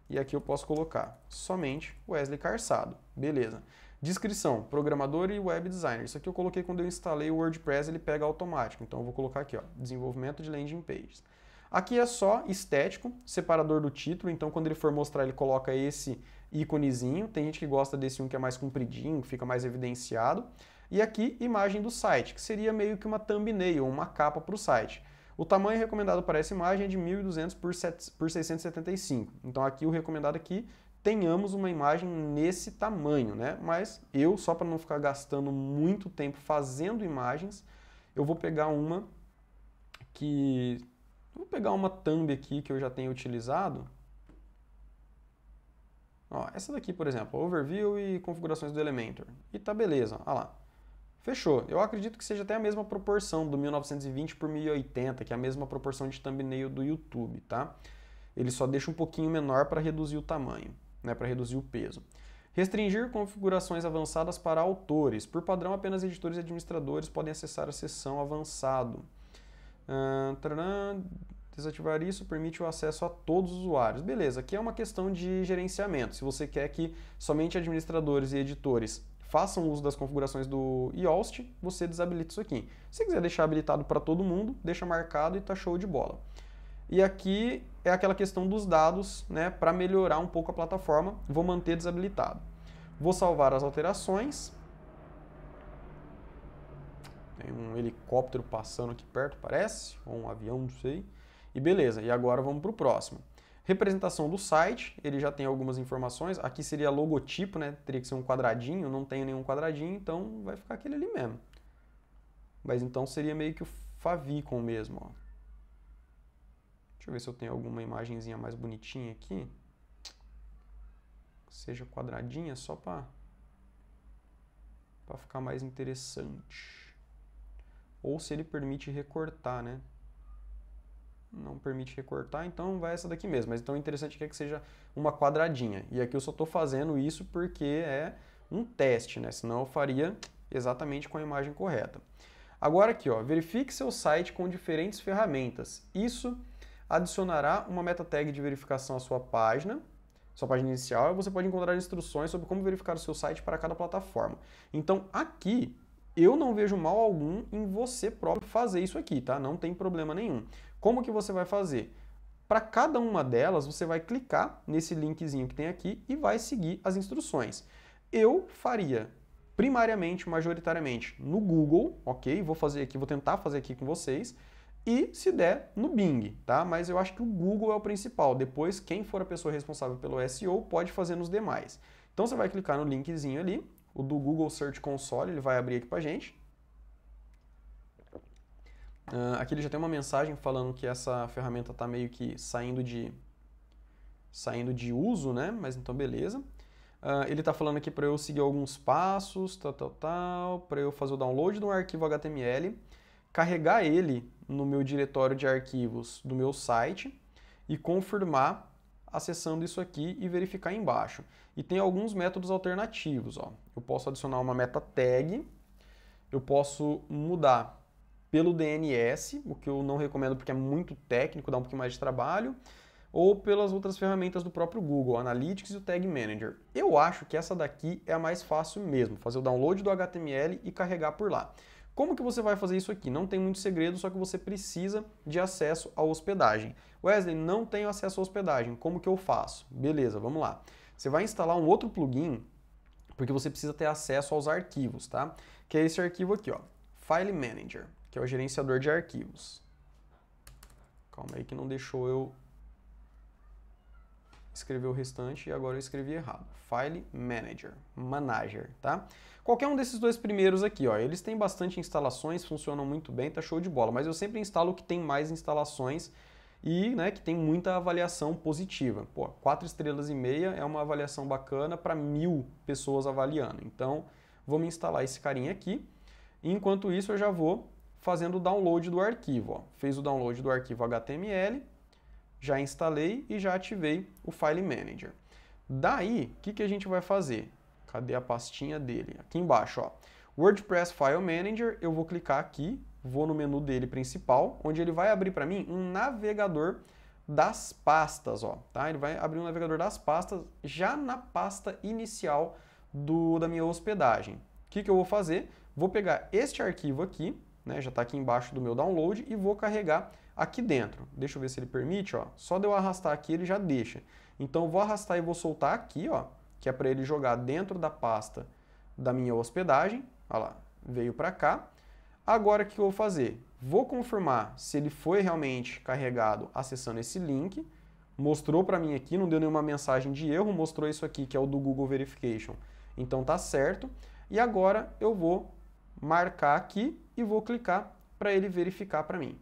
S1: E aqui eu posso colocar somente Wesley Carçado. Beleza. Descrição, programador e web designer. Isso aqui eu coloquei quando eu instalei o WordPress, ele pega automático. Então eu vou colocar aqui, ó, desenvolvimento de landing pages. Aqui é só estético, separador do título, então quando ele for mostrar ele coloca esse íconezinho. Tem gente que gosta desse um que é mais compridinho, que fica mais evidenciado. E aqui, imagem do site, que seria meio que uma thumbnail, uma capa para o site. O tamanho recomendado para essa imagem é de 1200 por, por 675. Então aqui o recomendado aqui é tenhamos uma imagem nesse tamanho, né? Mas eu, só para não ficar gastando muito tempo fazendo imagens, eu vou pegar uma que... Vou pegar uma thumb aqui que eu já tenho utilizado. Ó, essa daqui, por exemplo, Overview e configurações do Elementor. E tá beleza, olha lá. Fechou. Eu acredito que seja até a mesma proporção do 1920 por 1080, que é a mesma proporção de thumbnail do YouTube, tá? Ele só deixa um pouquinho menor para reduzir o tamanho né, para reduzir o peso. Restringir configurações avançadas para autores. Por padrão, apenas editores e administradores podem acessar a seção avançado. Uh, taran, desativar isso permite o acesso a todos os usuários. Beleza, aqui é uma questão de gerenciamento. Se você quer que somente administradores e editores façam uso das configurações do IOST, você desabilita isso aqui. Se quiser deixar habilitado para todo mundo, deixa marcado e tá show de bola. E aqui é aquela questão dos dados, né, para melhorar um pouco a plataforma, vou manter desabilitado. Vou salvar as alterações. Tem um helicóptero passando aqui perto, parece, ou um avião, não sei. E beleza, e agora vamos para o próximo. Representação do site, ele já tem algumas informações. Aqui seria logotipo, né? Teria que ser um quadradinho, não tenho nenhum quadradinho, então vai ficar aquele ali mesmo. Mas então seria meio que o favicon mesmo, ó. Deixa eu ver se eu tenho alguma imagenzinha mais bonitinha aqui. Seja quadradinha, só para para ficar mais interessante. Ou se ele permite recortar, né? Não permite recortar, então vai essa daqui mesmo. Mas então o interessante é que é seja uma quadradinha. E aqui eu só estou fazendo isso porque é um teste, né? Senão eu faria exatamente com a imagem correta. Agora aqui, ó, verifique seu site com diferentes ferramentas. Isso adicionará uma meta tag de verificação à sua página, sua página inicial, e você pode encontrar instruções sobre como verificar o seu site para cada plataforma. Então, aqui eu não vejo mal algum em você próprio fazer isso aqui, tá? Não tem problema nenhum. Como que você vai fazer? Para cada uma delas, você vai clicar nesse linkzinho que tem aqui e vai seguir as instruções. Eu faria primariamente, majoritariamente, no Google, ok? Vou fazer aqui, vou tentar fazer aqui com vocês e se der no Bing, tá? Mas eu acho que o Google é o principal. Depois, quem for a pessoa responsável pelo SEO pode fazer nos demais. Então você vai clicar no linkzinho ali, o do Google Search Console, ele vai abrir aqui pra gente. Uh, aqui ele já tem uma mensagem falando que essa ferramenta está meio que saindo de saindo de uso, né? Mas então beleza. Uh, ele está falando aqui para eu seguir alguns passos, tal, tal, tal, para eu fazer o download de um arquivo HTML, carregar ele no meu diretório de arquivos do meu site e confirmar acessando isso aqui e verificar embaixo. E tem alguns métodos alternativos. Ó. Eu posso adicionar uma meta tag, eu posso mudar pelo DNS, o que eu não recomendo porque é muito técnico, dá um pouquinho mais de trabalho, ou pelas outras ferramentas do próprio Google, Analytics e o Tag Manager. Eu acho que essa daqui é a mais fácil mesmo, fazer o download do HTML e carregar por lá. Como que você vai fazer isso aqui? Não tem muito segredo, só que você precisa de acesso à hospedagem. Wesley, não tenho acesso à hospedagem, como que eu faço? Beleza, vamos lá. Você vai instalar um outro plugin, porque você precisa ter acesso aos arquivos, tá? Que é esse arquivo aqui, ó, File Manager, que é o gerenciador de arquivos. Calma aí que não deixou eu escrever o restante e agora eu escrevi errado. File Manager, Manager, tá? Qualquer um desses dois primeiros aqui, ó, eles têm bastante instalações, funcionam muito bem, tá show de bola, mas eu sempre instalo o que tem mais instalações e, né, que tem muita avaliação positiva. Pô, quatro estrelas e meia é uma avaliação bacana para mil pessoas avaliando. Então, vamos instalar esse carinha aqui. Enquanto isso, eu já vou fazendo o download do arquivo. Ó. Fez o download do arquivo HTML, já instalei e já ativei o File Manager. Daí, o que, que a gente vai fazer? Cadê a pastinha dele? Aqui embaixo, ó. WordPress File Manager, eu vou clicar aqui, vou no menu dele principal, onde ele vai abrir para mim um navegador das pastas, ó, tá? Ele vai abrir um navegador das pastas já na pasta inicial do, da minha hospedagem. O que, que eu vou fazer? Vou pegar este arquivo aqui, né, já está aqui embaixo do meu download, e vou carregar aqui dentro. Deixa eu ver se ele permite, ó. Só de eu arrastar aqui ele já deixa. Então vou arrastar e vou soltar aqui, ó, que é para ele jogar dentro da pasta da minha hospedagem. Olha lá, veio para cá. Agora o que eu vou fazer? Vou confirmar se ele foi realmente carregado acessando esse link. Mostrou para mim aqui, não deu nenhuma mensagem de erro, mostrou isso aqui que é o do Google Verification. Então tá certo. E agora eu vou marcar aqui e vou clicar para ele verificar para mim.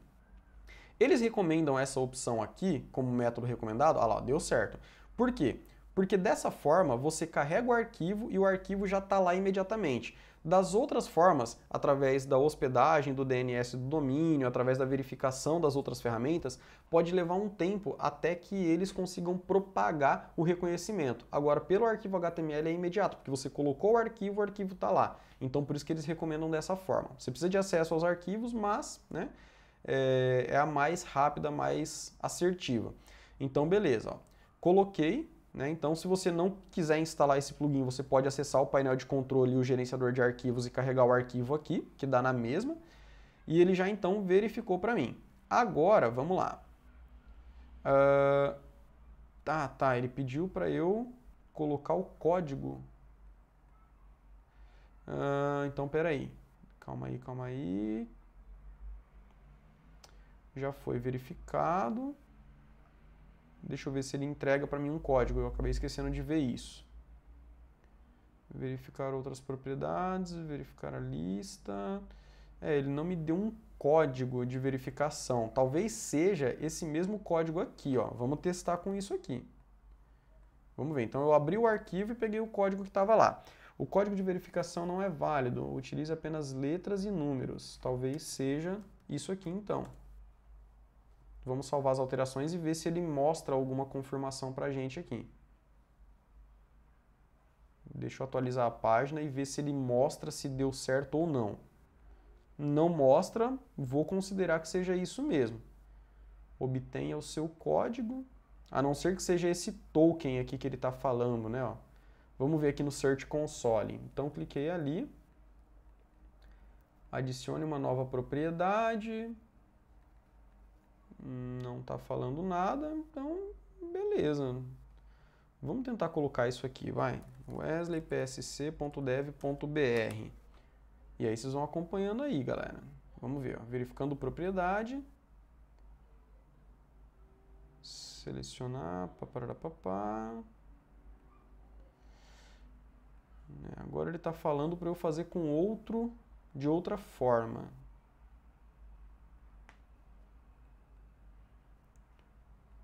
S1: Eles recomendam essa opção aqui como método recomendado. Ah lá, deu certo. Por quê? Porque dessa forma você carrega o arquivo e o arquivo já está lá imediatamente. Das outras formas, através da hospedagem do DNS do domínio, através da verificação das outras ferramentas, pode levar um tempo até que eles consigam propagar o reconhecimento. Agora, pelo arquivo HTML é imediato, porque você colocou o arquivo, o arquivo está lá. Então, por isso que eles recomendam dessa forma. Você precisa de acesso aos arquivos, mas né, é, é a mais rápida, mais assertiva. Então, beleza, ó. coloquei. Né? Então, se você não quiser instalar esse plugin, você pode acessar o painel de controle e o gerenciador de arquivos e carregar o arquivo aqui, que dá na mesma. E ele já então verificou para mim. Agora, vamos lá. Uh, tá, tá, ele pediu para eu colocar o código. Uh, então, peraí. Calma aí, calma aí já foi verificado. Deixa eu ver se ele entrega para mim um código. Eu acabei esquecendo de ver isso. Verificar outras propriedades, verificar a lista. É, ele não me deu um código de verificação. Talvez seja esse mesmo código aqui, ó. Vamos testar com isso aqui. Vamos ver. Então eu abri o arquivo e peguei o código que estava lá. O código de verificação não é válido, utiliza apenas letras e números. Talvez seja isso aqui então. Vamos salvar as alterações e ver se ele mostra alguma confirmação para a gente aqui. Deixa eu atualizar a página e ver se ele mostra se deu certo ou não. Não mostra, vou considerar que seja isso mesmo. Obtenha o seu código, a não ser que seja esse token aqui que ele está falando, né? Ó. Vamos ver aqui no Search Console. Então, cliquei ali. Adicione uma nova propriedade não tá falando nada, então beleza. Vamos tentar colocar isso aqui, vai. wesleypsc.dev.br. E aí vocês vão acompanhando aí, galera. Vamos ver, ó. verificando propriedade. Selecionar, paparapapá. É, agora ele está falando para eu fazer com outro, de outra forma.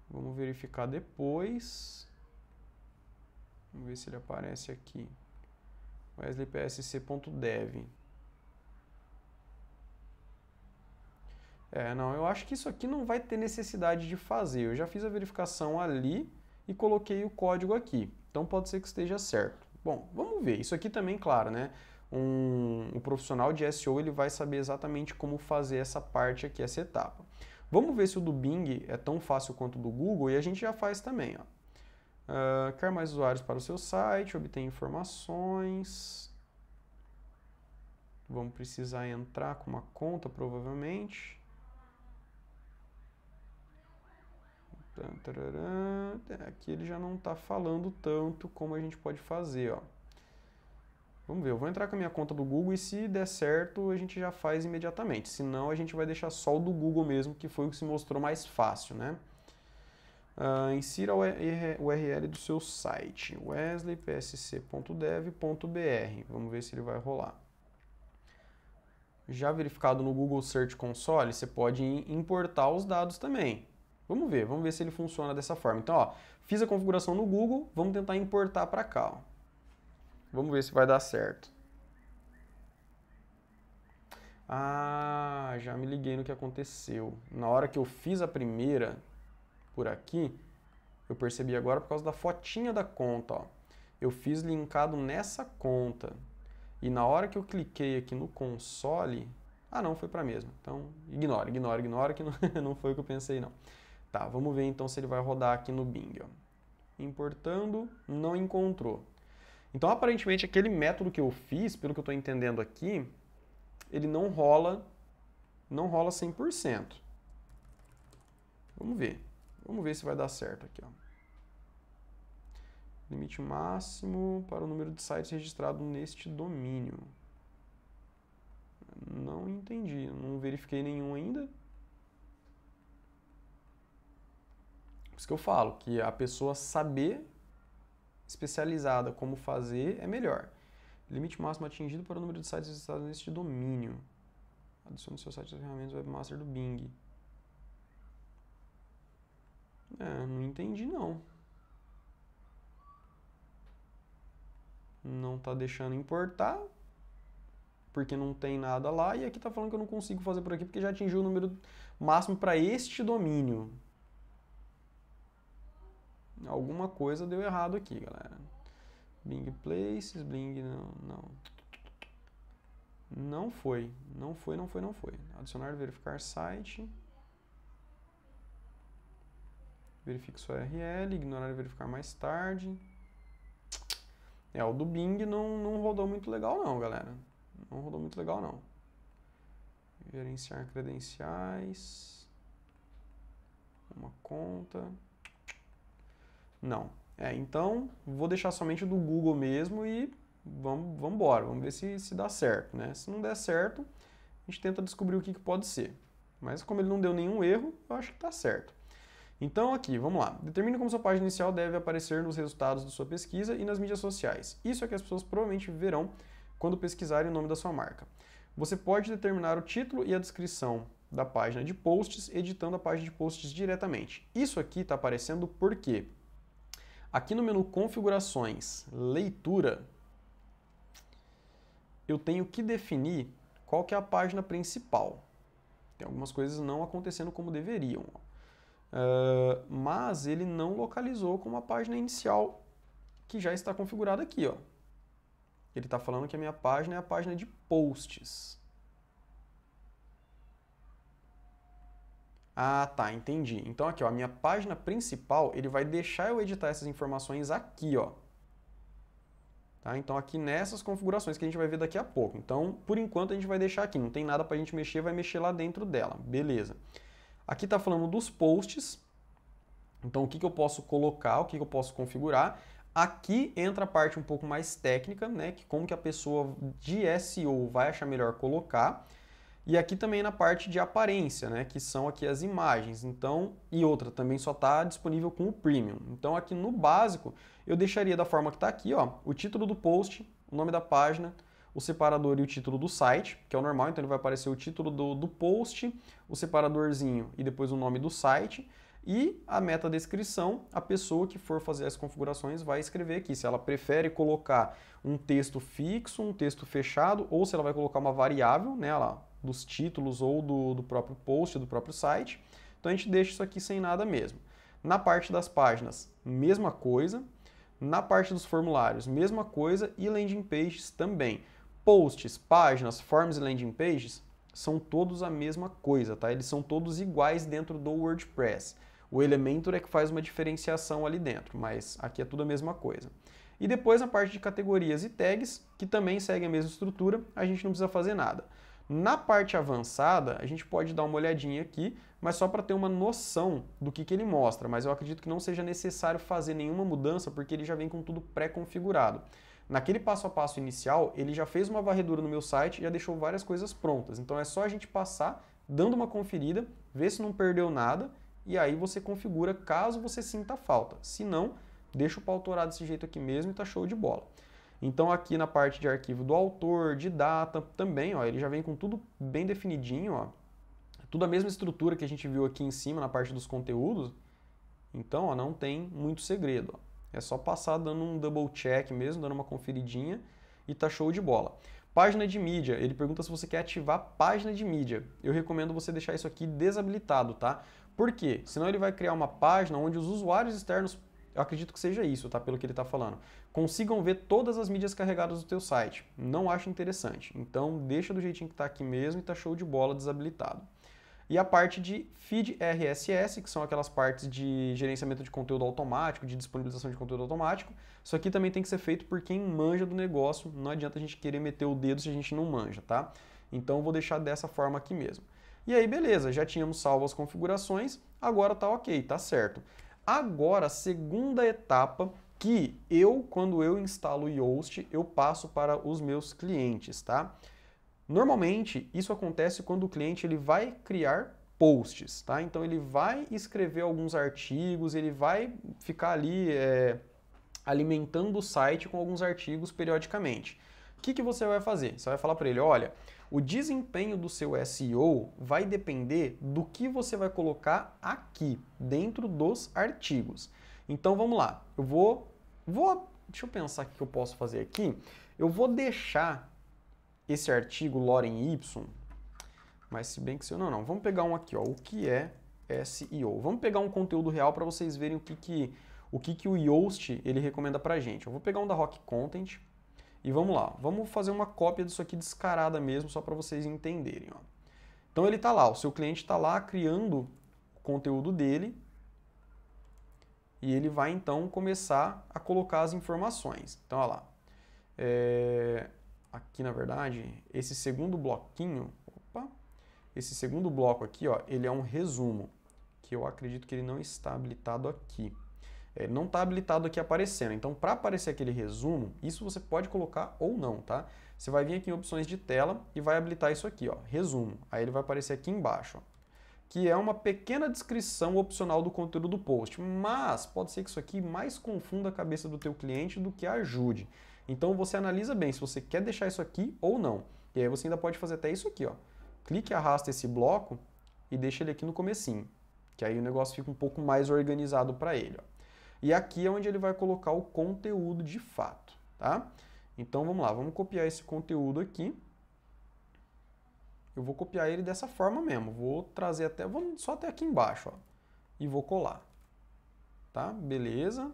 S1: Vamos verificar depois. Vamos ver se ele aparece aqui. WesleyPSC.dev. É, não, eu acho que isso aqui não vai ter necessidade de fazer. Eu já fiz a verificação ali e coloquei o código aqui. Então pode ser que esteja certo. Bom, vamos ver. Isso aqui também, claro, né? Um, um profissional de SEO ele vai saber exatamente como fazer essa parte aqui, essa etapa. Vamos ver se o do Bing é tão fácil quanto o do Google e a gente já faz também. Ó. Uh, quer mais usuários para o seu site, obter informações. Vamos precisar entrar com uma conta, provavelmente. É, aqui ele já não está falando tanto como a gente pode fazer. Ó. Vamos ver, eu vou entrar com a minha conta do Google e se der certo, a gente já faz imediatamente. Se não, a gente vai deixar só o do Google mesmo, que foi o que se mostrou mais fácil, né? Uh, insira o URL do seu site, wesleypsc.dev.br. Vamos ver se ele vai rolar. Já verificado no Google Search Console, você pode importar os dados também. Vamos ver, vamos ver se ele funciona dessa forma. Então, ó, fiz a configuração no Google, vamos tentar importar para cá, ó. Vamos ver se vai dar certo. Ah, já me liguei no que aconteceu. Na hora que eu fiz a primeira por aqui, eu percebi agora por causa da fotinha da conta, ó. Eu fiz linkado nessa conta. E na hora que eu cliquei aqui no console, ah não, foi para mesmo. Então, ignora, ignora, ignora que não, não foi o que eu pensei não. Tá, vamos ver então se ele vai rodar aqui no Bing, ó. Importando, não encontrou. Então, aparentemente, aquele método que eu fiz, pelo que eu estou entendendo aqui, ele não rola, não rola 100%. Vamos ver. Vamos ver se vai dar certo aqui, ó. Limite máximo para o número de sites registrados neste domínio. Não entendi, não verifiquei nenhum ainda. Por isso que eu falo, que a pessoa saber especializada como fazer, é melhor. Limite máximo atingido para o número de sites visitados neste domínio. Adicione seu site às ferramentas webmaster do Bing. É, não entendi não. Não está deixando importar, porque não tem nada lá, e aqui está falando que eu não consigo fazer por aqui porque já atingiu o número máximo para este domínio. Alguma coisa deu errado aqui, galera. Bing Places, Bing não, não. Não foi, não foi, não foi, não foi. Adicionar, verificar site. Verifique sua URL, ignorar e verificar mais tarde. É, o do Bing não, não rodou muito legal não, galera. Não rodou muito legal não. Gerenciar credenciais. Uma conta. Não. É, então vou deixar somente do Google mesmo e vamos, vamos embora, vamos ver se, se dá certo, né? Se não der certo, a gente tenta descobrir o que, que pode ser. Mas como ele não deu nenhum erro, eu acho que está certo. Então aqui, vamos lá. Determine como sua página inicial deve aparecer nos resultados da sua pesquisa e nas mídias sociais. Isso é que as pessoas provavelmente verão quando pesquisarem o nome da sua marca. Você pode determinar o título e a descrição da página de posts, editando a página de posts diretamente. Isso aqui está aparecendo porque Aqui no menu configurações, leitura, eu tenho que definir qual que é a página principal. Tem algumas coisas não acontecendo como deveriam. Uh, mas ele não localizou como a página inicial que já está configurada aqui. Ó. Ele está falando que a minha página é a página de posts. Ah, tá, entendi. Então aqui, ó, a minha página principal, ele vai deixar eu editar essas informações aqui, ó. Tá? Então aqui nessas configurações que a gente vai ver daqui a pouco. Então, por enquanto a gente vai deixar aqui, não tem nada para a gente mexer, vai mexer lá dentro dela. Beleza. Aqui está falando dos posts. Então o que, que eu posso colocar, o que, que eu posso configurar. Aqui entra a parte um pouco mais técnica, né? Que como que a pessoa de SEO vai achar melhor colocar. E aqui também na parte de aparência, né, que são aqui as imagens. Então, e outra também só está disponível com o premium. Então, aqui no básico, eu deixaria da forma que está aqui, ó, o título do post, o nome da página, o separador e o título do site, que é o normal, então ele vai aparecer o título do, do post, o separadorzinho e depois o nome do site e a meta descrição, a pessoa que for fazer as configurações vai escrever aqui se ela prefere colocar um texto fixo, um texto fechado ou se ela vai colocar uma variável, né, lá, dos títulos ou do, do próprio post, do próprio site. Então a gente deixa isso aqui sem nada mesmo. Na parte das páginas, mesma coisa. Na parte dos formulários, mesma coisa. E landing pages também. Posts, páginas, forms e landing pages são todos a mesma coisa, tá? Eles são todos iguais dentro do WordPress. O Elementor é que faz uma diferenciação ali dentro, mas aqui é tudo a mesma coisa. E depois a parte de categorias e tags, que também segue a mesma estrutura, a gente não precisa fazer nada. Na parte avançada, a gente pode dar uma olhadinha aqui, mas só para ter uma noção do que, que ele mostra, mas eu acredito que não seja necessário fazer nenhuma mudança porque ele já vem com tudo pré-configurado. Naquele passo a passo inicial, ele já fez uma varredura no meu site e já deixou várias coisas prontas. Então é só a gente passar, dando uma conferida, ver se não perdeu nada e aí você configura caso você sinta falta. Se não, deixa o pau torado desse jeito aqui mesmo e tá show de bola. Então aqui na parte de arquivo do autor, de data, também, ó, ele já vem com tudo bem definidinho, ó. Tudo a mesma estrutura que a gente viu aqui em cima na parte dos conteúdos. Então, ó, não tem muito segredo, ó. É só passar dando um double check mesmo, dando uma conferidinha e tá show de bola. Página de mídia, ele pergunta se você quer ativar página de mídia. Eu recomendo você deixar isso aqui desabilitado, tá? Por quê? Senão ele vai criar uma página onde os usuários externos eu acredito que seja isso, tá? Pelo que ele está falando. Consigam ver todas as mídias carregadas do teu site. Não acho interessante. Então deixa do jeitinho que está aqui mesmo e tá show de bola desabilitado. E a parte de feed RSS, que são aquelas partes de gerenciamento de conteúdo automático, de disponibilização de conteúdo automático. Isso aqui também tem que ser feito por quem manja do negócio. Não adianta a gente querer meter o dedo se a gente não manja, tá? Então vou deixar dessa forma aqui mesmo. E aí, beleza, já tínhamos salvo as configurações, agora tá ok, tá certo. Agora, a segunda etapa que eu, quando eu instalo o Yoast, eu passo para os meus clientes, tá? Normalmente, isso acontece quando o cliente ele vai criar posts, tá? Então, ele vai escrever alguns artigos, ele vai ficar ali é, alimentando o site com alguns artigos periodicamente. O que, que você vai fazer? Você vai falar para ele, olha, o desempenho do seu SEO vai depender do que você vai colocar aqui, dentro dos artigos. Então vamos lá, eu vou, vou deixa eu pensar o que eu posso fazer aqui. Eu vou deixar esse artigo Loren Y, mas se bem que se eu não, não, vamos pegar um aqui, ó, o que é SEO. Vamos pegar um conteúdo real para vocês verem o que que o que que o Yoast ele recomenda para gente. Eu vou pegar um da Rock Content, e vamos lá, vamos fazer uma cópia disso aqui descarada mesmo, só para vocês entenderem. Ó. Então ele está lá, o seu cliente está lá criando o conteúdo dele e ele vai então começar a colocar as informações. Então olha lá, é... aqui na verdade, esse segundo bloquinho, opa, esse segundo bloco aqui, ó, ele é um resumo, que eu acredito que ele não está habilitado aqui. É, não está habilitado aqui aparecendo. Então, para aparecer aquele resumo, isso você pode colocar ou não, tá? Você vai vir aqui em opções de tela e vai habilitar isso aqui, ó, resumo. Aí ele vai aparecer aqui embaixo, ó, que é uma pequena descrição opcional do conteúdo do post, mas pode ser que isso aqui mais confunda a cabeça do teu cliente do que ajude. Então você analisa bem se você quer deixar isso aqui ou não. E aí você ainda pode fazer até isso aqui, ó. Clique e arrasta esse bloco e deixa ele aqui no comecinho, que aí o negócio fica um pouco mais organizado para ele, ó. E aqui é onde ele vai colocar o conteúdo de fato, tá? Então vamos lá, vamos copiar esse conteúdo aqui. Eu vou copiar ele dessa forma mesmo. Vou trazer até, vamos só até aqui embaixo, ó, e vou colar. Tá? Beleza?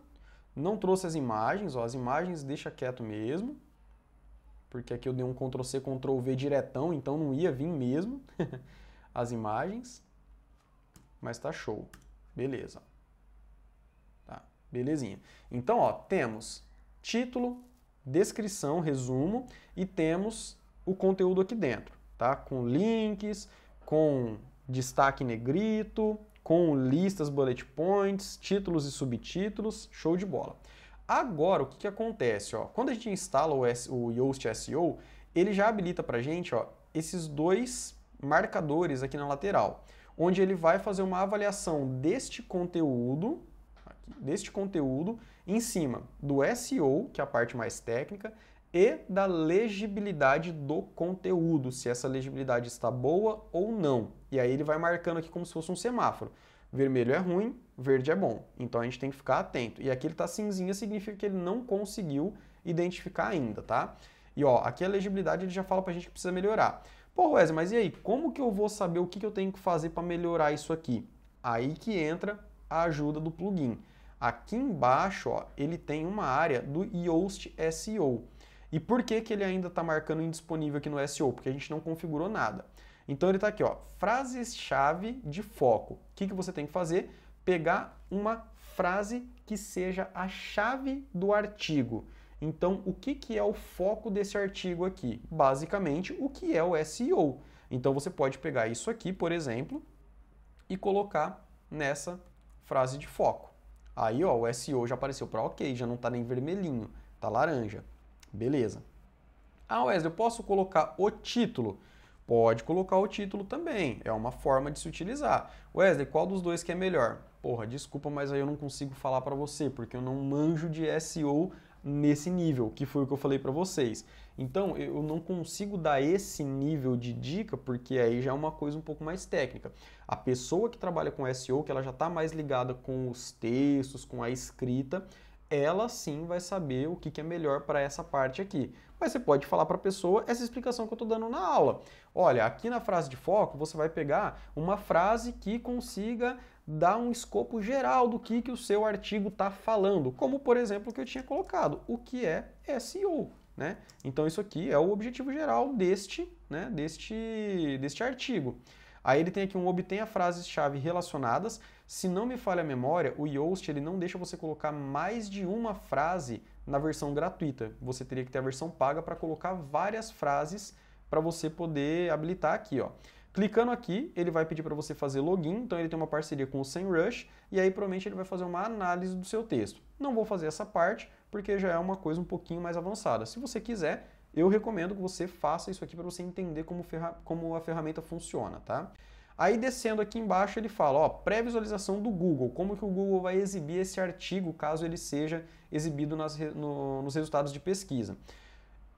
S1: Não trouxe as imagens, ó, as imagens deixa quieto mesmo. Porque aqui eu dei um Ctrl C, Ctrl V diretão, então não ia vir mesmo as imagens. Mas tá show. Beleza. Belezinha. Então, ó, temos título, descrição, resumo e temos o conteúdo aqui dentro, tá? Com links, com destaque negrito, com listas bullet points, títulos e subtítulos, show de bola. Agora, o que, que acontece? Ó? Quando a gente instala o, S, o Yoast SEO, ele já habilita para a gente ó, esses dois marcadores aqui na lateral, onde ele vai fazer uma avaliação deste conteúdo deste conteúdo em cima do SEO, que é a parte mais técnica, e da legibilidade do conteúdo, se essa legibilidade está boa ou não. E aí ele vai marcando aqui como se fosse um semáforo. Vermelho é ruim, verde é bom. Então a gente tem que ficar atento. E aqui ele está cinzinha, significa que ele não conseguiu identificar ainda, tá? E ó, aqui a legibilidade ele já fala para a gente que precisa melhorar. Pô, Wesley, mas e aí? Como que eu vou saber o que, que eu tenho que fazer para melhorar isso aqui? Aí que entra a ajuda do plugin. Aqui embaixo, ó, ele tem uma área do Yoast SEO. E por que, que ele ainda está marcando indisponível aqui no SEO? Porque a gente não configurou nada. Então ele está aqui, ó, frases-chave de foco. O que, que você tem que fazer? Pegar uma frase que seja a chave do artigo. Então, o que, que é o foco desse artigo aqui? Basicamente, o que é o SEO. Então, você pode pegar isso aqui, por exemplo, e colocar nessa frase de foco. Aí, ó, o SEO já apareceu para OK, já não está nem vermelhinho, está laranja. Beleza. Ah, Wesley, eu posso colocar o título? Pode colocar o título também, é uma forma de se utilizar. Wesley, qual dos dois que é melhor? Porra, desculpa, mas aí eu não consigo falar para você, porque eu não manjo de SEO nesse nível, que foi o que eu falei para vocês. Então, eu não consigo dar esse nível de dica, porque aí já é uma coisa um pouco mais técnica. A pessoa que trabalha com SEO, que ela já está mais ligada com os textos, com a escrita, ela sim vai saber o que, que é melhor para essa parte aqui. Mas você pode falar para a pessoa essa explicação que eu estou dando na aula. Olha, aqui na frase de foco você vai pegar uma frase que consiga dá um escopo geral do que, que o seu artigo está falando, como por exemplo o que eu tinha colocado, o que é SEO. Né? Então isso aqui é o objetivo geral deste, né, deste, deste artigo. Aí ele tem aqui um obtenha frases-chave relacionadas. Se não me falha a memória, o Yoast ele não deixa você colocar mais de uma frase na versão gratuita. Você teria que ter a versão paga para colocar várias frases para você poder habilitar aqui, ó. Clicando aqui, ele vai pedir para você fazer login, então ele tem uma parceria com o SEMrush, e aí provavelmente ele vai fazer uma análise do seu texto. Não vou fazer essa parte, porque já é uma coisa um pouquinho mais avançada. Se você quiser, eu recomendo que você faça isso aqui para você entender como, como a ferramenta funciona, tá? Aí descendo aqui embaixo ele fala, ó, pré-visualização do Google, como que o Google vai exibir esse artigo caso ele seja exibido nas, no, nos resultados de pesquisa.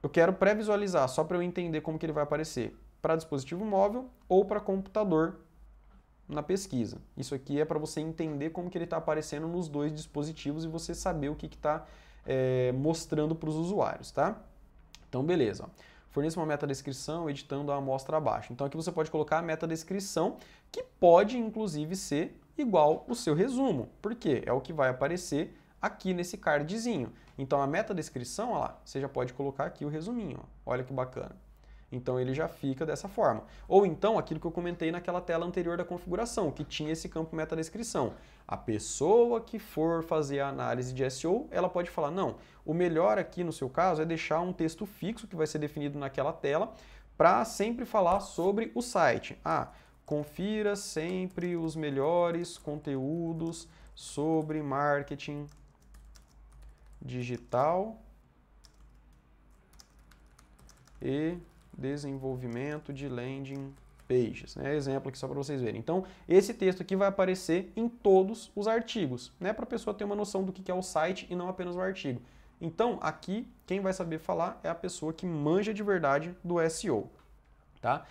S1: Eu quero pré-visualizar só para eu entender como que ele vai aparecer para dispositivo móvel ou para computador na pesquisa. Isso aqui é para você entender como que ele está aparecendo nos dois dispositivos e você saber o que está é, eh, mostrando para os usuários, tá? Então, beleza. Forneça uma meta descrição editando a amostra abaixo. Então, aqui você pode colocar a meta descrição que pode, inclusive, ser igual o seu resumo, porque é o que vai aparecer aqui nesse cardzinho. Então, a meta descrição, lá, você já pode colocar aqui o resuminho. Ó. Olha que bacana. Então ele já fica dessa forma. Ou então aquilo que eu comentei naquela tela anterior da configuração, que tinha esse campo meta-descrição. A pessoa que for fazer a análise de SEO, ela pode falar: não, o melhor aqui no seu caso é deixar um texto fixo que vai ser definido naquela tela para sempre falar sobre o site. Ah, confira sempre os melhores conteúdos sobre marketing digital e desenvolvimento de landing pages. Né? Exemplo aqui só para vocês verem. Então, esse texto aqui vai aparecer em todos os artigos, né? para a pessoa ter uma noção do que é o site e não apenas o artigo. Então, aqui, quem vai saber falar é a pessoa que manja de verdade do SEO. Tá?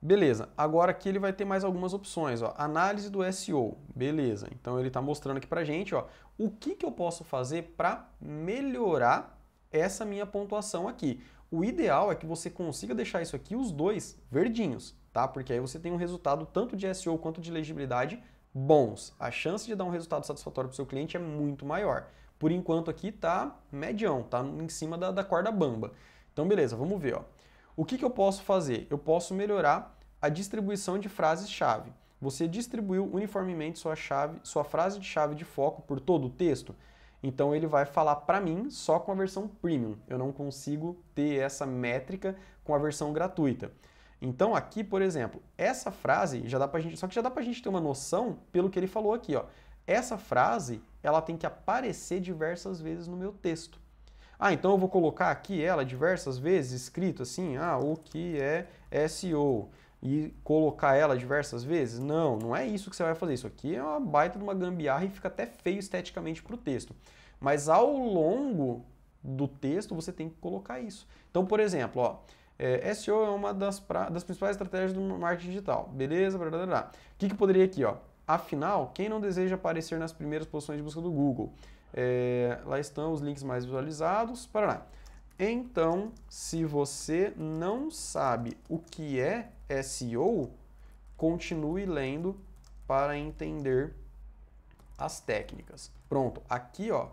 S1: Beleza, agora aqui ele vai ter mais algumas opções, ó. análise do SEO, beleza. Então ele está mostrando aqui para gente ó, o que, que eu posso fazer para melhorar essa minha pontuação aqui. O ideal é que você consiga deixar isso aqui, os dois, verdinhos, tá? Porque aí você tem um resultado tanto de SEO quanto de legibilidade bons. A chance de dar um resultado satisfatório para o seu cliente é muito maior. Por enquanto aqui tá medião, tá em cima da, da corda bamba. Então beleza, vamos ver. Ó. O que, que eu posso fazer? Eu posso melhorar a distribuição de frases-chave. Você distribuiu uniformemente sua, chave, sua frase de chave de foco por todo o texto? Então ele vai falar para mim só com a versão premium. Eu não consigo ter essa métrica com a versão gratuita. Então aqui, por exemplo, essa frase já dá pra gente, só que já dá pra gente ter uma noção pelo que ele falou aqui, ó. Essa frase, ela tem que aparecer diversas vezes no meu texto. Ah, então eu vou colocar aqui ela diversas vezes escrito assim, ah, o que é SEO? e colocar ela diversas vezes? Não, não é isso que você vai fazer. Isso aqui é uma baita de uma gambiarra e fica até feio esteticamente para o texto. Mas ao longo do texto você tem que colocar isso. Então, por exemplo, ó, é, SEO é uma das, pra, das principais estratégias do marketing digital. Beleza? Blá, blá, blá. O que, que poderia aqui? Ó? Afinal, quem não deseja aparecer nas primeiras posições de busca do Google? É, lá estão os links mais visualizados. Para lá. Então, se você não sabe o que é SEO, continue lendo para entender as técnicas. Pronto, aqui ó,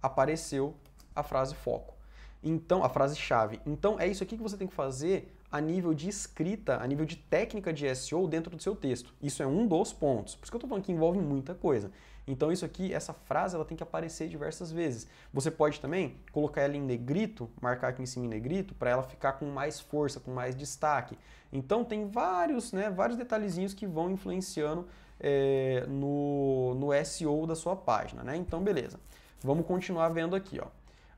S1: apareceu a frase foco. Então, a frase chave. Então é isso aqui que você tem que fazer a nível de escrita, a nível de técnica de SEO dentro do seu texto. Isso é um dos pontos. Por isso que eu estou falando que envolve muita coisa. Então isso aqui, essa frase, ela tem que aparecer diversas vezes. Você pode também colocar ela em negrito, marcar aqui em cima em negrito, para ela ficar com mais força, com mais destaque. Então tem vários, né, vários detalhezinhos que vão influenciando é, no, no SEO da sua página, né? Então beleza. Vamos continuar vendo aqui, ó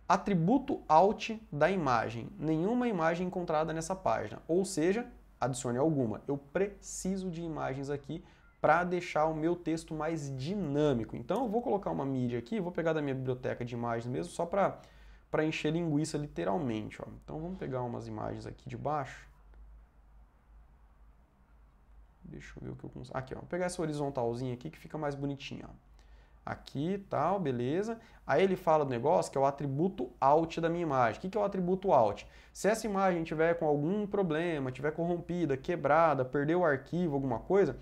S1: atributo alt da imagem. Nenhuma imagem encontrada nessa página. Ou seja, adicione alguma. Eu preciso de imagens aqui para deixar o meu texto mais dinâmico. Então eu vou colocar uma mídia aqui, vou pegar da minha biblioteca de imagens mesmo, só para para encher linguiça literalmente, ó. Então vamos pegar umas imagens aqui de baixo. Deixa eu ver o que eu consigo. Aqui, ó. Vou pegar essa horizontalzinha aqui que fica mais bonitinha, ó aqui tal, beleza. Aí ele fala do negócio que é o atributo alt da minha imagem. O que, que é o atributo alt? Se essa imagem tiver com algum problema, tiver corrompida, quebrada, perdeu o arquivo, alguma coisa,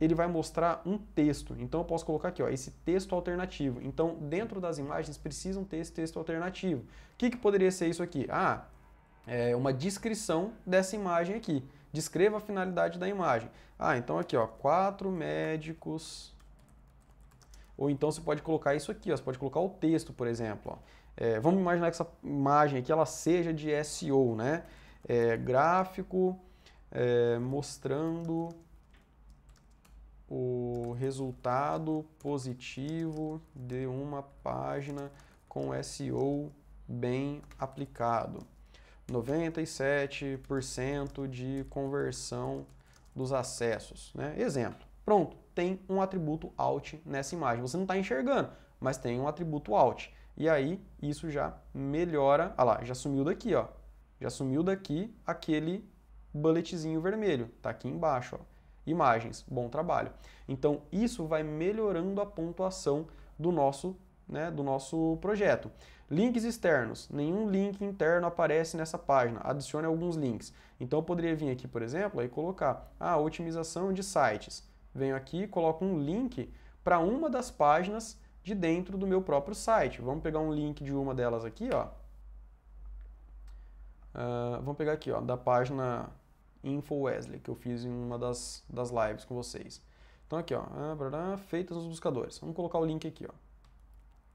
S1: ele vai mostrar um texto. Então eu posso colocar aqui, ó, esse texto alternativo. Então dentro das imagens precisam ter esse texto alternativo. O que, que poderia ser isso aqui? Ah, é uma descrição dessa imagem aqui. Descreva a finalidade da imagem. Ah, então aqui, ó, quatro médicos ou então você pode colocar isso aqui, ó, você pode colocar o texto, por exemplo. É, vamos imaginar que essa imagem aqui ela seja de SEO, né? É, gráfico é, mostrando o resultado positivo de uma página com SEO bem aplicado. 97% de conversão dos acessos, né? Exemplo. Pronto tem um atributo alt nessa imagem. Você não está enxergando, mas tem um atributo alt. E aí isso já melhora. Ah lá, já sumiu daqui, ó. Já sumiu daqui aquele bulletzinho vermelho, tá aqui embaixo, ó. Imagens, bom trabalho. Então isso vai melhorando a pontuação do nosso, né, do nosso projeto. Links externos. Nenhum link interno aparece nessa página. Adicione alguns links. Então eu poderia vir aqui, por exemplo, e colocar a ah, otimização de sites venho aqui e coloco um link para uma das páginas de dentro do meu próprio site. Vamos pegar um link de uma delas aqui, ó. Uh, vamos pegar aqui, ó, da página Info Wesley, que eu fiz em uma das, das lives com vocês. Então aqui, ó, ah, feitas nos buscadores. Vamos colocar o link aqui, ó.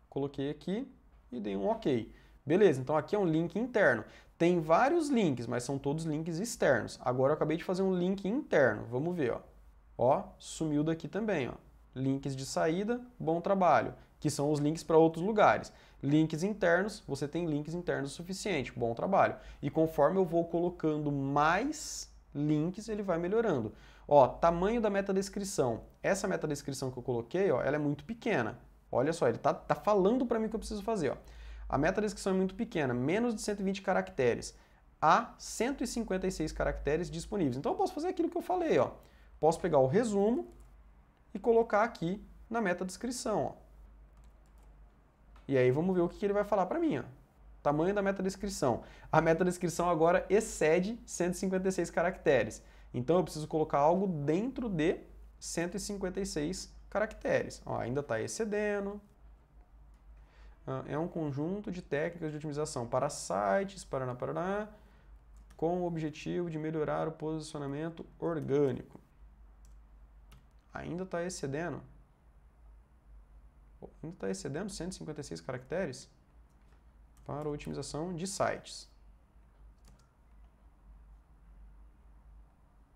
S1: Coloquei aqui e dei um OK. Beleza, então aqui é um link interno. Tem vários links, mas são todos links externos. Agora eu acabei de fazer um link interno. Vamos ver, ó. Ó, sumiu daqui também, ó. Links de saída, bom trabalho, que são os links para outros lugares. Links internos, você tem links internos o suficiente, bom trabalho. E conforme eu vou colocando mais links, ele vai melhorando. Ó, tamanho da meta descrição. Essa meta descrição que eu coloquei, ó, ela é muito pequena. Olha só, ele tá, tá falando para mim o que eu preciso fazer, ó. A meta descrição é muito pequena, menos de 120 caracteres. Há 156 caracteres disponíveis. Então eu posso fazer aquilo que eu falei, ó. Posso pegar o resumo e colocar aqui na meta descrição. Ó. E aí vamos ver o que ele vai falar para mim. Ó. Tamanho da meta descrição. A meta descrição agora excede 156 caracteres. Então eu preciso colocar algo dentro de 156 caracteres. Ó, ainda está excedendo. É um conjunto de técnicas de otimização para sites, paraná, paraná, com o objetivo de melhorar o posicionamento orgânico ainda está excedendo. Ainda está excedendo 156 caracteres para otimização de sites.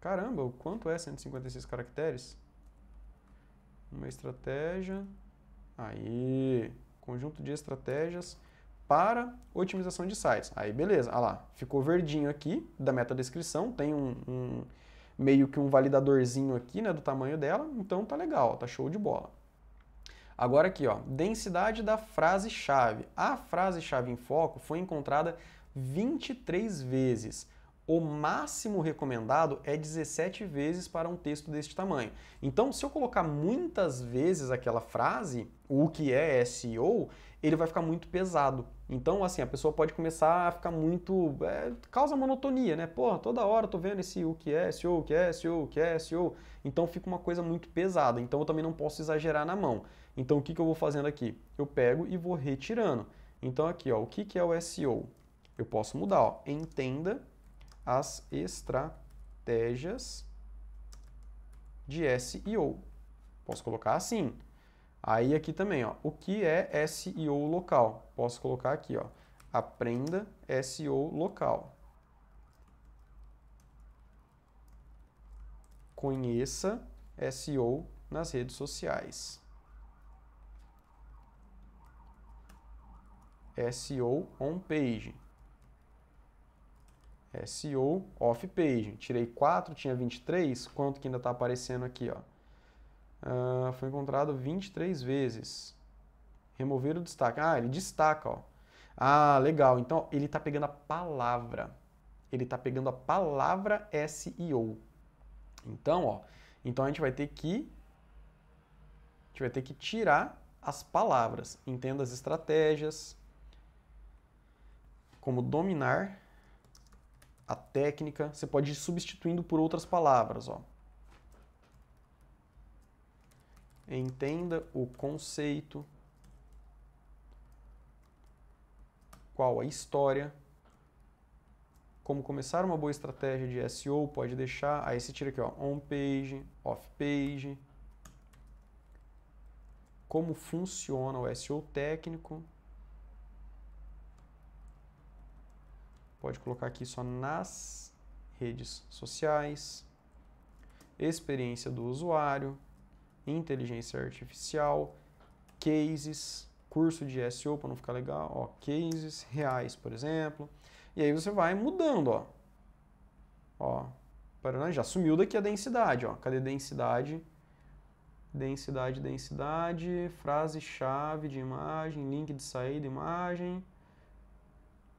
S1: Caramba, o quanto é 156 caracteres? Uma estratégia. Aí, conjunto de estratégias para otimização de sites. Aí, beleza, Olha lá, ficou verdinho aqui da meta descrição, tem um, um meio que um validadorzinho aqui, né, do tamanho dela, então tá legal, tá show de bola. Agora aqui, ó, densidade da frase-chave. A frase-chave em foco foi encontrada 23 vezes. O máximo recomendado é 17 vezes para um texto deste tamanho. Então, se eu colocar muitas vezes aquela frase, o que é SEO, ele vai ficar muito pesado. Então, assim, a pessoa pode começar a ficar muito. É, causa monotonia, né? Porra, toda hora eu tô vendo esse é, o que é, SEO, o que é, SEO, o que é, SEO. Então fica uma coisa muito pesada. Então eu também não posso exagerar na mão. Então o que, que eu vou fazendo aqui? Eu pego e vou retirando. Então aqui, ó, o que, que é o SEO? Eu posso mudar, ó. Entenda as estratégias de SEO. Posso colocar assim. Aí aqui também, ó, o que é SEO local? Posso colocar aqui, ó, aprenda SEO local. Conheça SEO nas redes sociais. SEO on page. SEO off page. Tirei 4, tinha 23, quanto que ainda está aparecendo aqui, ó? Uh, foi encontrado 23 vezes. Remover o destaque. Ah, ele destaca, ó. Ah, legal. Então, ele está pegando a palavra. Ele está pegando a palavra SEO. Então, ó, então a gente vai ter que a gente vai ter que tirar as palavras. Entenda as estratégias, como dominar a técnica. Você pode ir substituindo por outras palavras, ó. Entenda o conceito, qual a história, como começar uma boa estratégia de SEO, pode deixar. Aí você tira aqui, ó, on-page, off-page. Como funciona o SEO técnico. Pode colocar aqui só nas redes sociais. Experiência do usuário inteligência artificial, cases, curso de SEO para não ficar legal, ó, cases reais, por exemplo. E aí você vai mudando, ó. Ó, Paraná já sumiu daqui a densidade, ó. Cadê densidade? Densidade, densidade, frase-chave de imagem, link de saída, imagem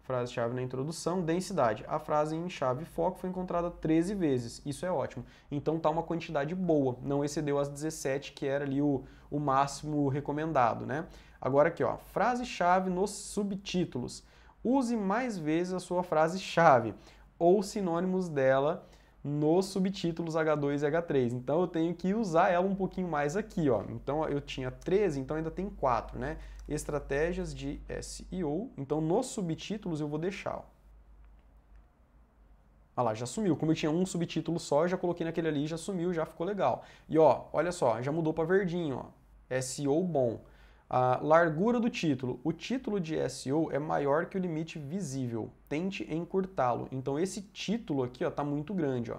S1: frase-chave na introdução, densidade. A frase em chave foco foi encontrada 13 vezes, isso é ótimo. Então tá uma quantidade boa, não excedeu as 17, que era ali o, o máximo recomendado, né? Agora aqui, ó, frase-chave nos subtítulos. Use mais vezes a sua frase-chave ou sinônimos dela nos subtítulos H2 e H3. Então eu tenho que usar ela um pouquinho mais aqui, ó. Então eu tinha 13, então ainda tem 4, né? estratégias de SEO. Então, nos subtítulos eu vou deixar. Ó. lá, já sumiu. Como eu tinha um subtítulo só, já coloquei naquele ali, já sumiu, já ficou legal. E ó, olha só, já mudou para verdinho, ó. SEO bom. A largura do título. O título de SEO é maior que o limite visível. Tente encurtá-lo. Então esse título aqui, ó, tá muito grande, ó.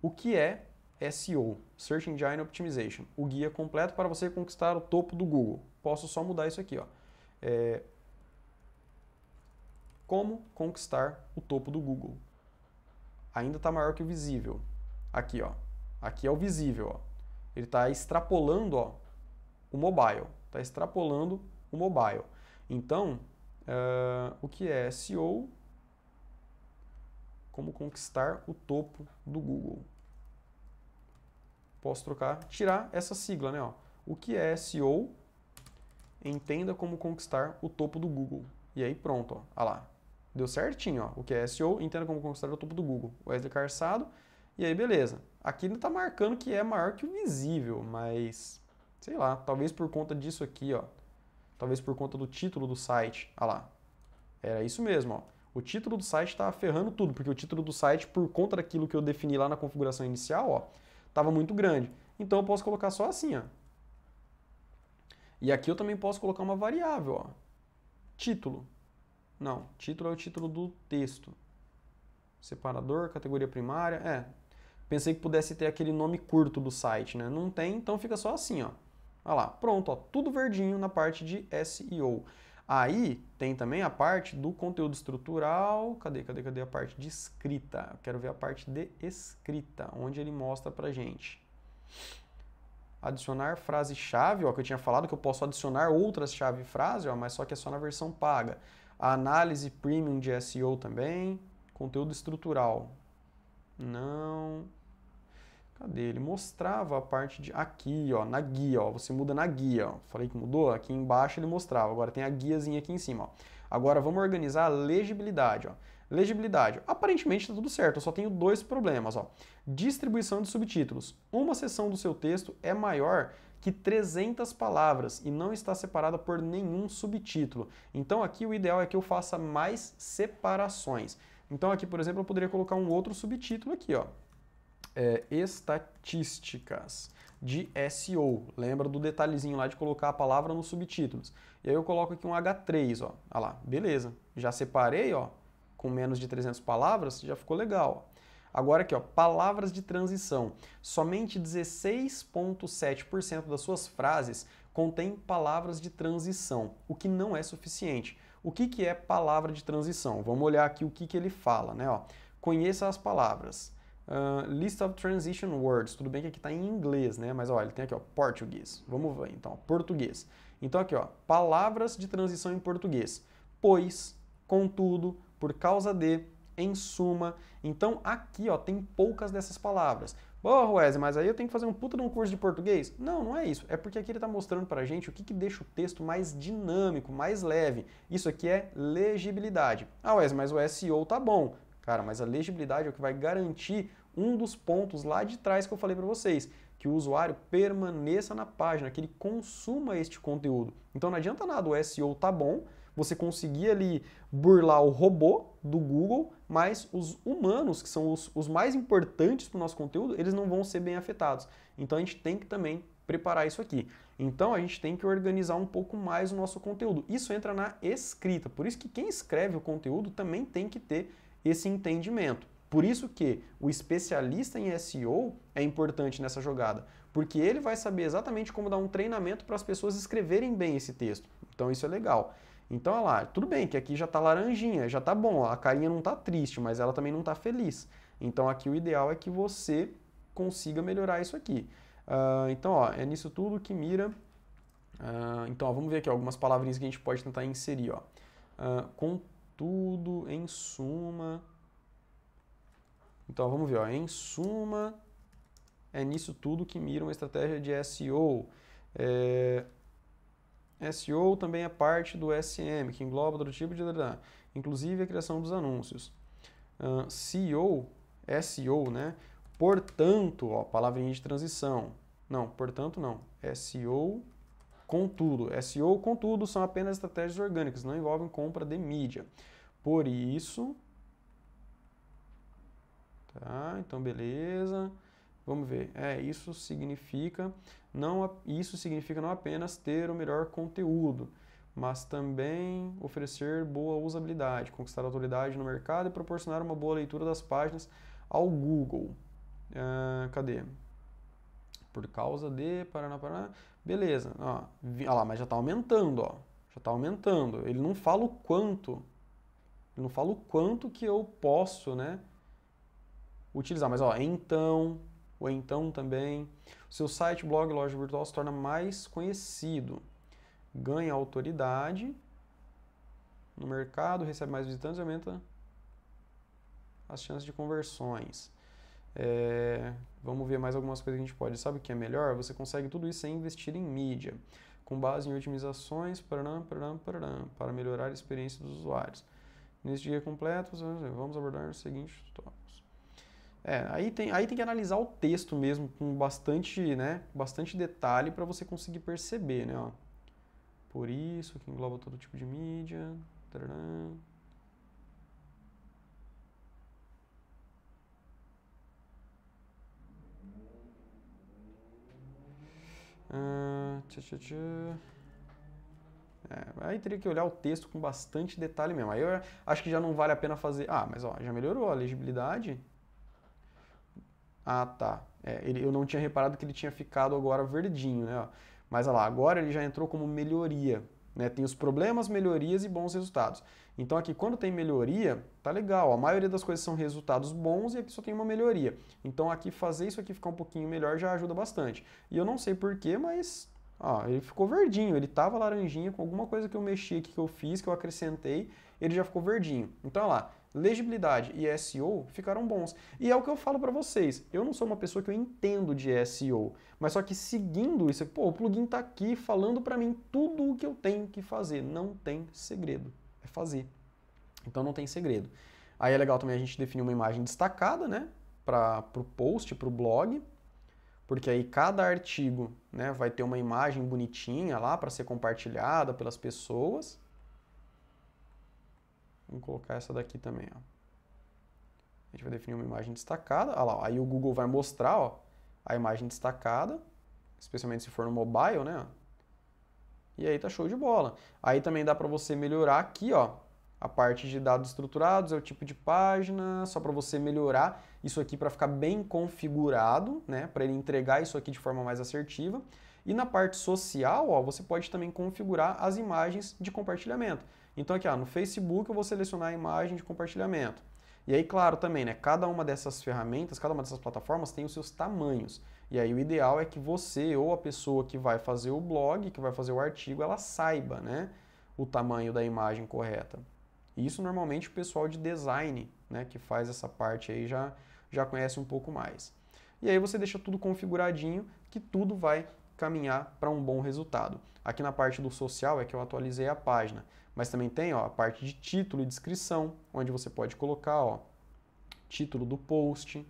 S1: O que é SEO? Search Engine Optimization. O guia completo para você conquistar o topo do Google posso só mudar isso aqui. Ó. É, como conquistar o topo do Google? Ainda está maior que o visível. Aqui, ó. Aqui é o visível, ó. Ele está extrapolando, ó, o mobile. Está extrapolando o mobile. Então, uh, o que é SEO? Como conquistar o topo do Google? Posso trocar, tirar essa sigla, né? Ó. O que é SEO? entenda como conquistar o topo do Google. E aí pronto, ó, ah lá. Deu certinho, ó, o que é SEO, entenda como conquistar o topo do Google. Wesley Carçado, e aí beleza. Aqui ainda tá marcando que é maior que o visível, mas sei lá, talvez por conta disso aqui, ó. Talvez por conta do título do site, Olha ah lá. Era isso mesmo, ó. O título do site estava ferrando tudo, porque o título do site, por conta daquilo que eu defini lá na configuração inicial, ó, estava muito grande. Então eu posso colocar só assim, ó, e aqui eu também posso colocar uma variável, ó. Título. Não, título é o título do texto. Separador, categoria primária, é. Pensei que pudesse ter aquele nome curto do site, né? Não tem, então fica só assim, ó. Olha lá, pronto, ó, tudo verdinho na parte de SEO. Aí tem também a parte do conteúdo estrutural. Cadê, cadê, cadê a parte de escrita? Eu quero ver a parte de escrita, onde ele mostra pra gente adicionar frase-chave, ó, que eu tinha falado que eu posso adicionar outras chave-frase, ó, mas só que é só na versão paga. A análise premium de SEO também, conteúdo estrutural. Não. Cadê? Ele mostrava a parte de aqui, ó, na guia, ó. Você muda na guia, ó. Falei que mudou, aqui embaixo ele mostrava. Agora tem a guiazinha aqui em cima, ó. Agora vamos organizar a legibilidade, ó. Legibilidade. Aparentemente está tudo certo, eu só tenho dois problemas. Ó. Distribuição de subtítulos. Uma seção do seu texto é maior que 300 palavras e não está separada por nenhum subtítulo. Então aqui o ideal é que eu faça mais separações. Então aqui, por exemplo, eu poderia colocar um outro subtítulo aqui, ó. É, estatísticas de SEO. Lembra do detalhezinho lá de colocar a palavra nos subtítulos. E aí eu coloco aqui um H3, ó. Olha lá, beleza. Já separei, ó, com menos de 300 palavras, já ficou legal. Agora aqui, ó, palavras de transição. Somente 16,7% das suas frases contém palavras de transição, o que não é suficiente. O que, que é palavra de transição? Vamos olhar aqui o que, que ele fala, né? Ó, conheça as palavras. Uh, list of transition words. Tudo bem que aqui está em inglês, né? Mas ó, ele tem aqui, ó, português. Vamos ver então, português. Então aqui, ó, palavras de transição em português. Pois, contudo, por causa de, em suma. Então aqui ó, tem poucas dessas palavras. Porra, Wesley, mas aí eu tenho que fazer um puta de um curso de português? Não, não é isso. É porque aqui ele está mostrando para a gente o que, que deixa o texto mais dinâmico, mais leve. Isso aqui é legibilidade. Ah, Wesley, mas o SEO tá bom. Cara, mas a legibilidade é o que vai garantir um dos pontos lá de trás que eu falei para vocês, que o usuário permaneça na página, que ele consuma este conteúdo. Então não adianta nada o SEO tá bom você conseguia ali burlar o robô do Google, mas os humanos, que são os, os mais importantes para o nosso conteúdo, eles não vão ser bem afetados. Então a gente tem que também preparar isso aqui. Então a gente tem que organizar um pouco mais o nosso conteúdo. Isso entra na escrita. Por isso que quem escreve o conteúdo também tem que ter esse entendimento. Por isso que o especialista em SEO é importante nessa jogada, porque ele vai saber exatamente como dar um treinamento para as pessoas escreverem bem esse texto. Então isso é legal. Então, olha lá, tudo bem que aqui já está laranjinha, já está bom, a carinha não está triste, mas ela também não está feliz. Então, aqui o ideal é que você consiga melhorar isso aqui. Uh, então, ó, é nisso tudo que mira. Uh, então, ó, vamos ver aqui algumas palavrinhas que a gente pode tentar inserir. Ó. Uh, contudo, em suma. Então, ó, vamos ver. Ó, em suma, é nisso tudo que mira uma estratégia de SEO. É, SEO também é parte do SM, que engloba todo tipo de... Inclusive a criação dos anúncios. Uh, CEO, SEO, né? Portanto, ó, palavrinha de transição. Não, portanto não. SEO, contudo. SEO, contudo, são apenas estratégias orgânicas, não envolvem compra de mídia. Por isso... Tá, então beleza. Vamos ver. É, isso significa não isso significa não apenas ter o melhor conteúdo, mas também oferecer boa usabilidade, conquistar autoridade no mercado e proporcionar uma boa leitura das páginas ao Google. Uh, cadê? Por causa de Paraná, Paraná. Beleza. Ó, vi, ó ah lá, mas já está aumentando, ó. Já está aumentando. Ele não fala o quanto. Ele não fala o quanto que eu posso, né? Utilizar. Mas, ó, então, ou então também o seu site, blog, loja virtual se torna mais conhecido, ganha autoridade no mercado, recebe mais visitantes e aumenta as chances de conversões. É, vamos ver mais algumas coisas que a gente pode. Sabe o que é melhor? Você consegue tudo isso sem investir em mídia, com base em otimizações para melhorar a experiência dos usuários. Neste dia completo, vamos abordar os seguintes tópicos. É, aí tem, aí tem que analisar o texto mesmo com bastante, né, bastante detalhe para você conseguir perceber, né, ó. Por isso, que engloba todo tipo de mídia. Tcharam. Ah, É, aí teria que olhar o texto com bastante detalhe mesmo. Aí eu acho que já não vale a pena fazer. Ah, mas ó, já melhorou a legibilidade. Ah, tá. É, ele, eu não tinha reparado que ele tinha ficado agora verdinho, né? Mas olha lá, agora ele já entrou como melhoria. Né? Tem os problemas, melhorias e bons resultados. Então aqui, quando tem melhoria, tá legal. A maioria das coisas são resultados bons e aqui só tem uma melhoria. Então aqui, fazer isso aqui ficar um pouquinho melhor já ajuda bastante. E eu não sei porquê, mas ó, ele ficou verdinho. Ele tava laranjinha com alguma coisa que eu mexi aqui, que eu fiz, que eu acrescentei, ele já ficou verdinho. Então olha lá, legibilidade e SEO ficaram bons. E é o que eu falo para vocês. Eu não sou uma pessoa que eu entendo de SEO, mas só que seguindo isso, pô, o plugin tá aqui falando para mim tudo o que eu tenho que fazer. Não tem segredo. É fazer. Então não tem segredo. Aí é legal também a gente definir uma imagem destacada, né? Para o post, para o blog, porque aí cada artigo né, vai ter uma imagem bonitinha lá para ser compartilhada pelas pessoas. Vamos colocar essa daqui também, ó. A gente vai definir uma imagem destacada. Ah lá, ó, aí o Google vai mostrar ó, a imagem destacada, especialmente se for no mobile, né? E aí tá show de bola. Aí também dá para você melhorar aqui, ó, a parte de dados estruturados, é o tipo de página, só para você melhorar isso aqui para ficar bem configurado, né, para ele entregar isso aqui de forma mais assertiva. E na parte social, ó, você pode também configurar as imagens de compartilhamento. Então aqui, ó, no Facebook eu vou selecionar a imagem de compartilhamento. E aí, claro, também, né? Cada uma dessas ferramentas, cada uma dessas plataformas tem os seus tamanhos. E aí o ideal é que você ou a pessoa que vai fazer o blog, que vai fazer o artigo, ela saiba, né? O tamanho da imagem correta. isso normalmente o pessoal de design, né, que faz essa parte aí já já conhece um pouco mais. E aí você deixa tudo configuradinho, que tudo vai caminhar para um bom resultado. Aqui na parte do social é que eu atualizei a página. Mas também tem ó, a parte de título e descrição, onde você pode colocar ó, título do post.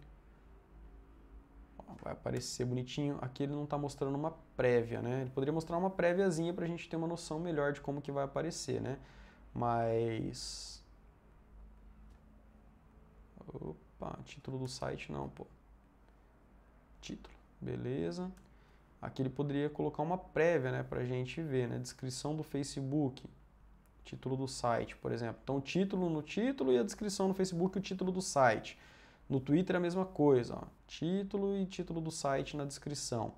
S1: Ó, vai aparecer bonitinho. Aqui ele não está mostrando uma prévia, né? Ele poderia mostrar uma préviazinha para a gente ter uma noção melhor de como que vai aparecer, né? Mas... Opa, título do site não, pô. Título, beleza. Aqui ele poderia colocar uma prévia, né, para a gente ver, né? Descrição do Facebook, Título do site, por exemplo. Então, título no título e a descrição no Facebook, o título do site. No Twitter é a mesma coisa, ó. título e título do site na descrição.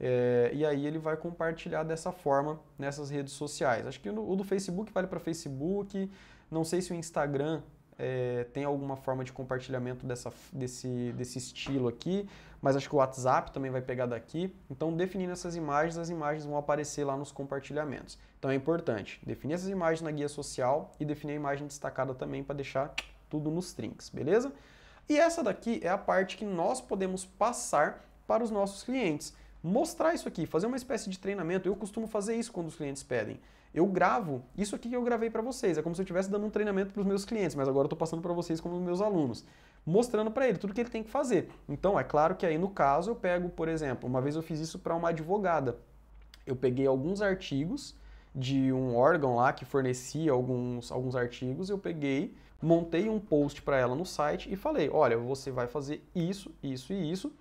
S1: É, e aí ele vai compartilhar dessa forma nessas redes sociais. Acho que o do Facebook vale para Facebook, não sei se o Instagram é, tem alguma forma de compartilhamento dessa, desse, desse estilo aqui, mas acho que o WhatsApp também vai pegar daqui. Então, definindo essas imagens, as imagens vão aparecer lá nos compartilhamentos. Então, é importante definir essas imagens na guia social e definir a imagem destacada também para deixar tudo nos trinks, beleza? E essa daqui é a parte que nós podemos passar para os nossos clientes. Mostrar isso aqui, fazer uma espécie de treinamento. Eu costumo fazer isso quando os clientes pedem eu gravo isso aqui que eu gravei para vocês. É como se eu estivesse dando um treinamento para os meus clientes, mas agora eu estou passando para vocês como meus alunos, mostrando para ele tudo que ele tem que fazer. Então, é claro que aí no caso eu pego, por exemplo, uma vez eu fiz isso para uma advogada. Eu peguei alguns artigos de um órgão lá que fornecia alguns, alguns artigos, eu peguei, montei um post para ela no site e falei: olha, você vai fazer isso, isso e isso.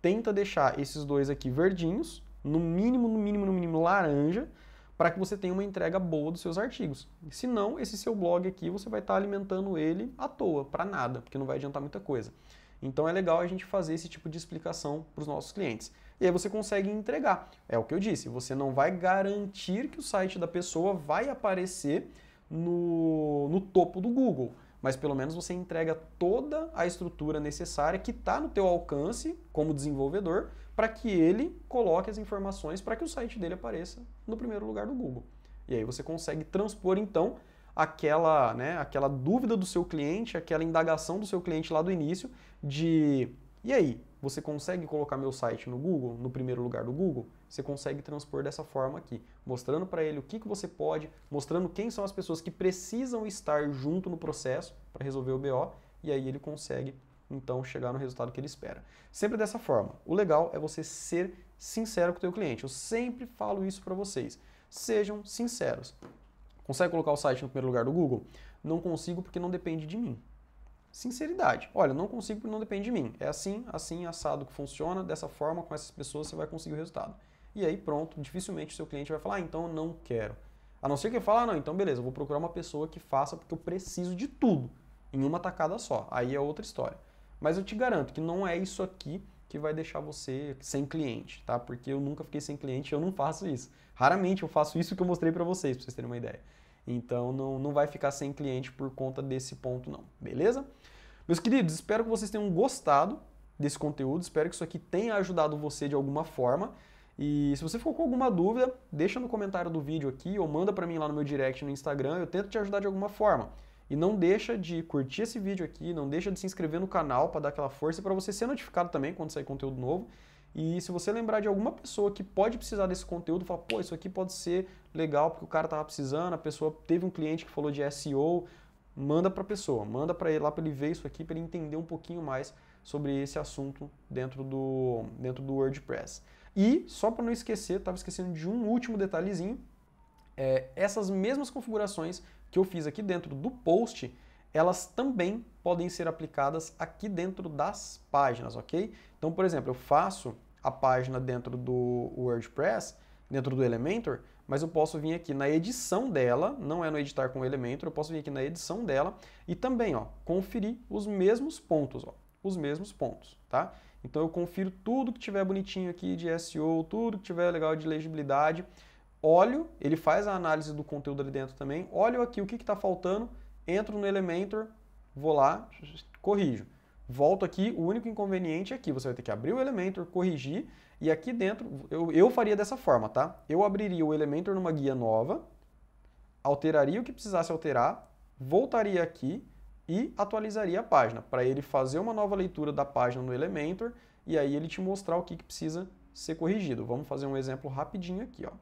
S1: Tenta deixar esses dois aqui verdinhos, no mínimo, no mínimo, no mínimo laranja para que você tenha uma entrega boa dos seus artigos. Se não, esse seu blog aqui você vai estar tá alimentando ele à toa, para nada, porque não vai adiantar muita coisa. Então é legal a gente fazer esse tipo de explicação para os nossos clientes. E aí você consegue entregar. É o que eu disse, você não vai garantir que o site da pessoa vai aparecer no, no topo do Google, mas pelo menos você entrega toda a estrutura necessária que está no teu alcance como desenvolvedor para que ele coloque as informações para que o site dele apareça no primeiro lugar do Google. E aí você consegue transpor então aquela, né, aquela dúvida do seu cliente, aquela indagação do seu cliente lá do início de e aí, você consegue colocar meu site no Google, no primeiro lugar do Google? Você consegue transpor dessa forma aqui, mostrando para ele o que, que você pode, mostrando quem são as pessoas que precisam estar junto no processo para resolver o BO, e aí ele consegue então chegar no resultado que ele espera. Sempre dessa forma. O legal é você ser sincero com o teu cliente. Eu sempre falo isso para vocês. Sejam sinceros. Consegue colocar o site no primeiro lugar do Google? Não consigo porque não depende de mim. Sinceridade. Olha, não consigo porque não depende de mim. É assim, assim, assado que funciona. Dessa forma, com essas pessoas, você vai conseguir o resultado. E aí, pronto, dificilmente o seu cliente vai falar, ah, então eu não quero. A não ser que ele fale, ah, não, então beleza, eu vou procurar uma pessoa que faça porque eu preciso de tudo em uma tacada só. Aí é outra história. Mas eu te garanto que não é isso aqui que vai deixar você sem cliente, tá? Porque eu nunca fiquei sem cliente, eu não faço isso. Raramente eu faço isso que eu mostrei para vocês, para vocês terem uma ideia. Então não, não vai ficar sem cliente por conta desse ponto não, beleza? Meus queridos, espero que vocês tenham gostado desse conteúdo, espero que isso aqui tenha ajudado você de alguma forma. E se você ficou com alguma dúvida, deixa no comentário do vídeo aqui ou manda para mim lá no meu direct no Instagram, eu tento te ajudar de alguma forma. E não deixa de curtir esse vídeo aqui, não deixa de se inscrever no canal para dar aquela força e para você ser notificado também quando sair conteúdo novo. E se você lembrar de alguma pessoa que pode precisar desse conteúdo, fala, pô, isso aqui pode ser legal porque o cara tava precisando, a pessoa teve um cliente que falou de SEO, manda para a pessoa, manda para ele lá para ele ver isso aqui, para ele entender um pouquinho mais sobre esse assunto dentro do, dentro do WordPress. E só para não esquecer, estava esquecendo de um último detalhezinho, é, essas mesmas configurações que eu fiz aqui dentro do post, elas também podem ser aplicadas aqui dentro das páginas, ok? Então, por exemplo, eu faço a página dentro do WordPress, dentro do Elementor, mas eu posso vir aqui na edição dela, não é no editar com o Elementor, eu posso vir aqui na edição dela e também, ó, conferir os mesmos pontos, ó, os mesmos pontos, tá? Então eu confiro tudo que tiver bonitinho aqui de SEO, tudo que tiver legal de legibilidade, olho, ele faz a análise do conteúdo ali dentro também, olho aqui o que está faltando, entro no Elementor, vou lá, corrijo. Volto aqui, o único inconveniente é que você vai ter que abrir o Elementor, corrigir, e aqui dentro, eu, eu faria dessa forma, tá? Eu abriria o Elementor numa guia nova, alteraria o que precisasse alterar, voltaria aqui e atualizaria a página, para ele fazer uma nova leitura da página no Elementor, e aí ele te mostrar o que, que precisa ser corrigido. Vamos fazer um exemplo rapidinho aqui, ó.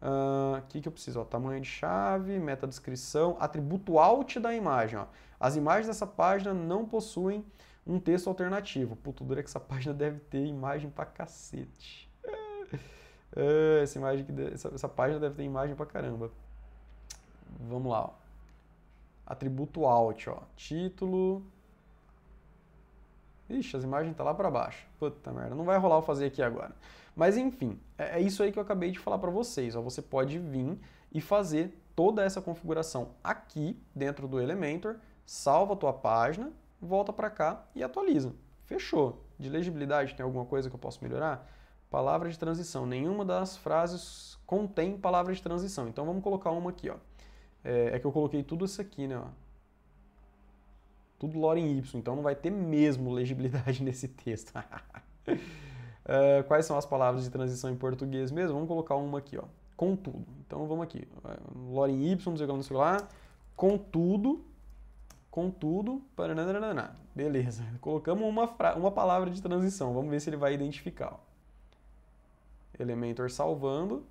S1: O uh, que, que eu preciso? Ó, tamanho de chave, meta descrição, atributo alt da imagem. Ó. As imagens dessa página não possuem um texto alternativo. puta dura é que essa página deve ter imagem pra cacete. É, essa, imagem que de... essa, essa, página deve ter imagem pra caramba. Vamos lá. Ó. Atributo alt, ó. título. Ixi, as imagens estão tá lá para baixo. Puta merda, não vai rolar eu fazer aqui agora. Mas enfim, é, é isso aí que eu acabei de falar para vocês. Ó. Você pode vir e fazer toda essa configuração aqui dentro do Elementor, salva a tua página, volta para cá e atualiza. Fechou. De legibilidade, tem alguma coisa que eu posso melhorar? Palavra de transição. Nenhuma das frases contém palavra de transição. Então vamos colocar uma aqui. Ó. É, é que eu coloquei tudo isso aqui, né? Ó. Tudo lore em Y, então não vai ter mesmo legibilidade nesse texto. Uh, quais são as palavras de transição em português mesmo? Vamos colocar uma aqui, ó. Contudo. Então vamos aqui. Ah, Lorem Y, não sei como, não sei lá. Contudo. Contudo. Paranana. Beleza. Colocamos uma, uma palavra de transição. Vamos ver se ele vai identificar. Ó. Elementor salvando.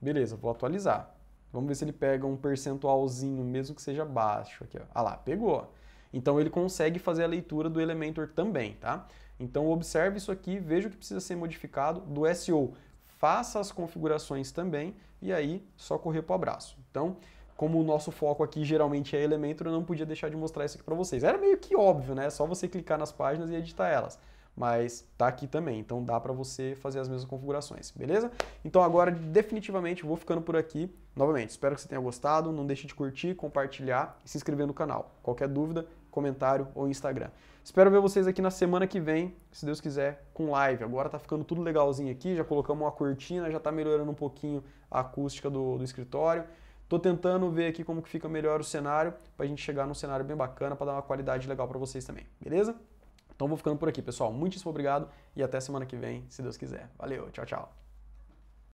S1: Beleza, vou atualizar. Vamos ver se ele pega um percentualzinho, mesmo que seja baixo. Aqui, ó. Ah lá, pegou. Então ele consegue fazer a leitura do Elementor também, tá? Então observe isso aqui, veja o que precisa ser modificado do SEO. Faça as configurações também e aí só correr para o abraço. Então, como o nosso foco aqui geralmente é Elementor, eu não podia deixar de mostrar isso aqui para vocês. Era meio que óbvio, né? É só você clicar nas páginas e editar elas. Mas tá aqui também, então dá para você fazer as mesmas configurações, beleza? Então agora definitivamente vou ficando por aqui. Novamente, espero que você tenha gostado. Não deixe de curtir, compartilhar e se inscrever no canal. Qualquer dúvida, comentário ou Instagram. Espero ver vocês aqui na semana que vem, se Deus quiser, com live. Agora tá ficando tudo legalzinho aqui, já colocamos uma cortina, já tá melhorando um pouquinho a acústica do, do escritório. Tô tentando ver aqui como que fica melhor o cenário, pra gente chegar num cenário bem bacana, para dar uma qualidade legal para vocês também, beleza? Então vou ficando por aqui, pessoal. Muitíssimo obrigado e até semana que vem, se Deus quiser. Valeu, tchau, tchau.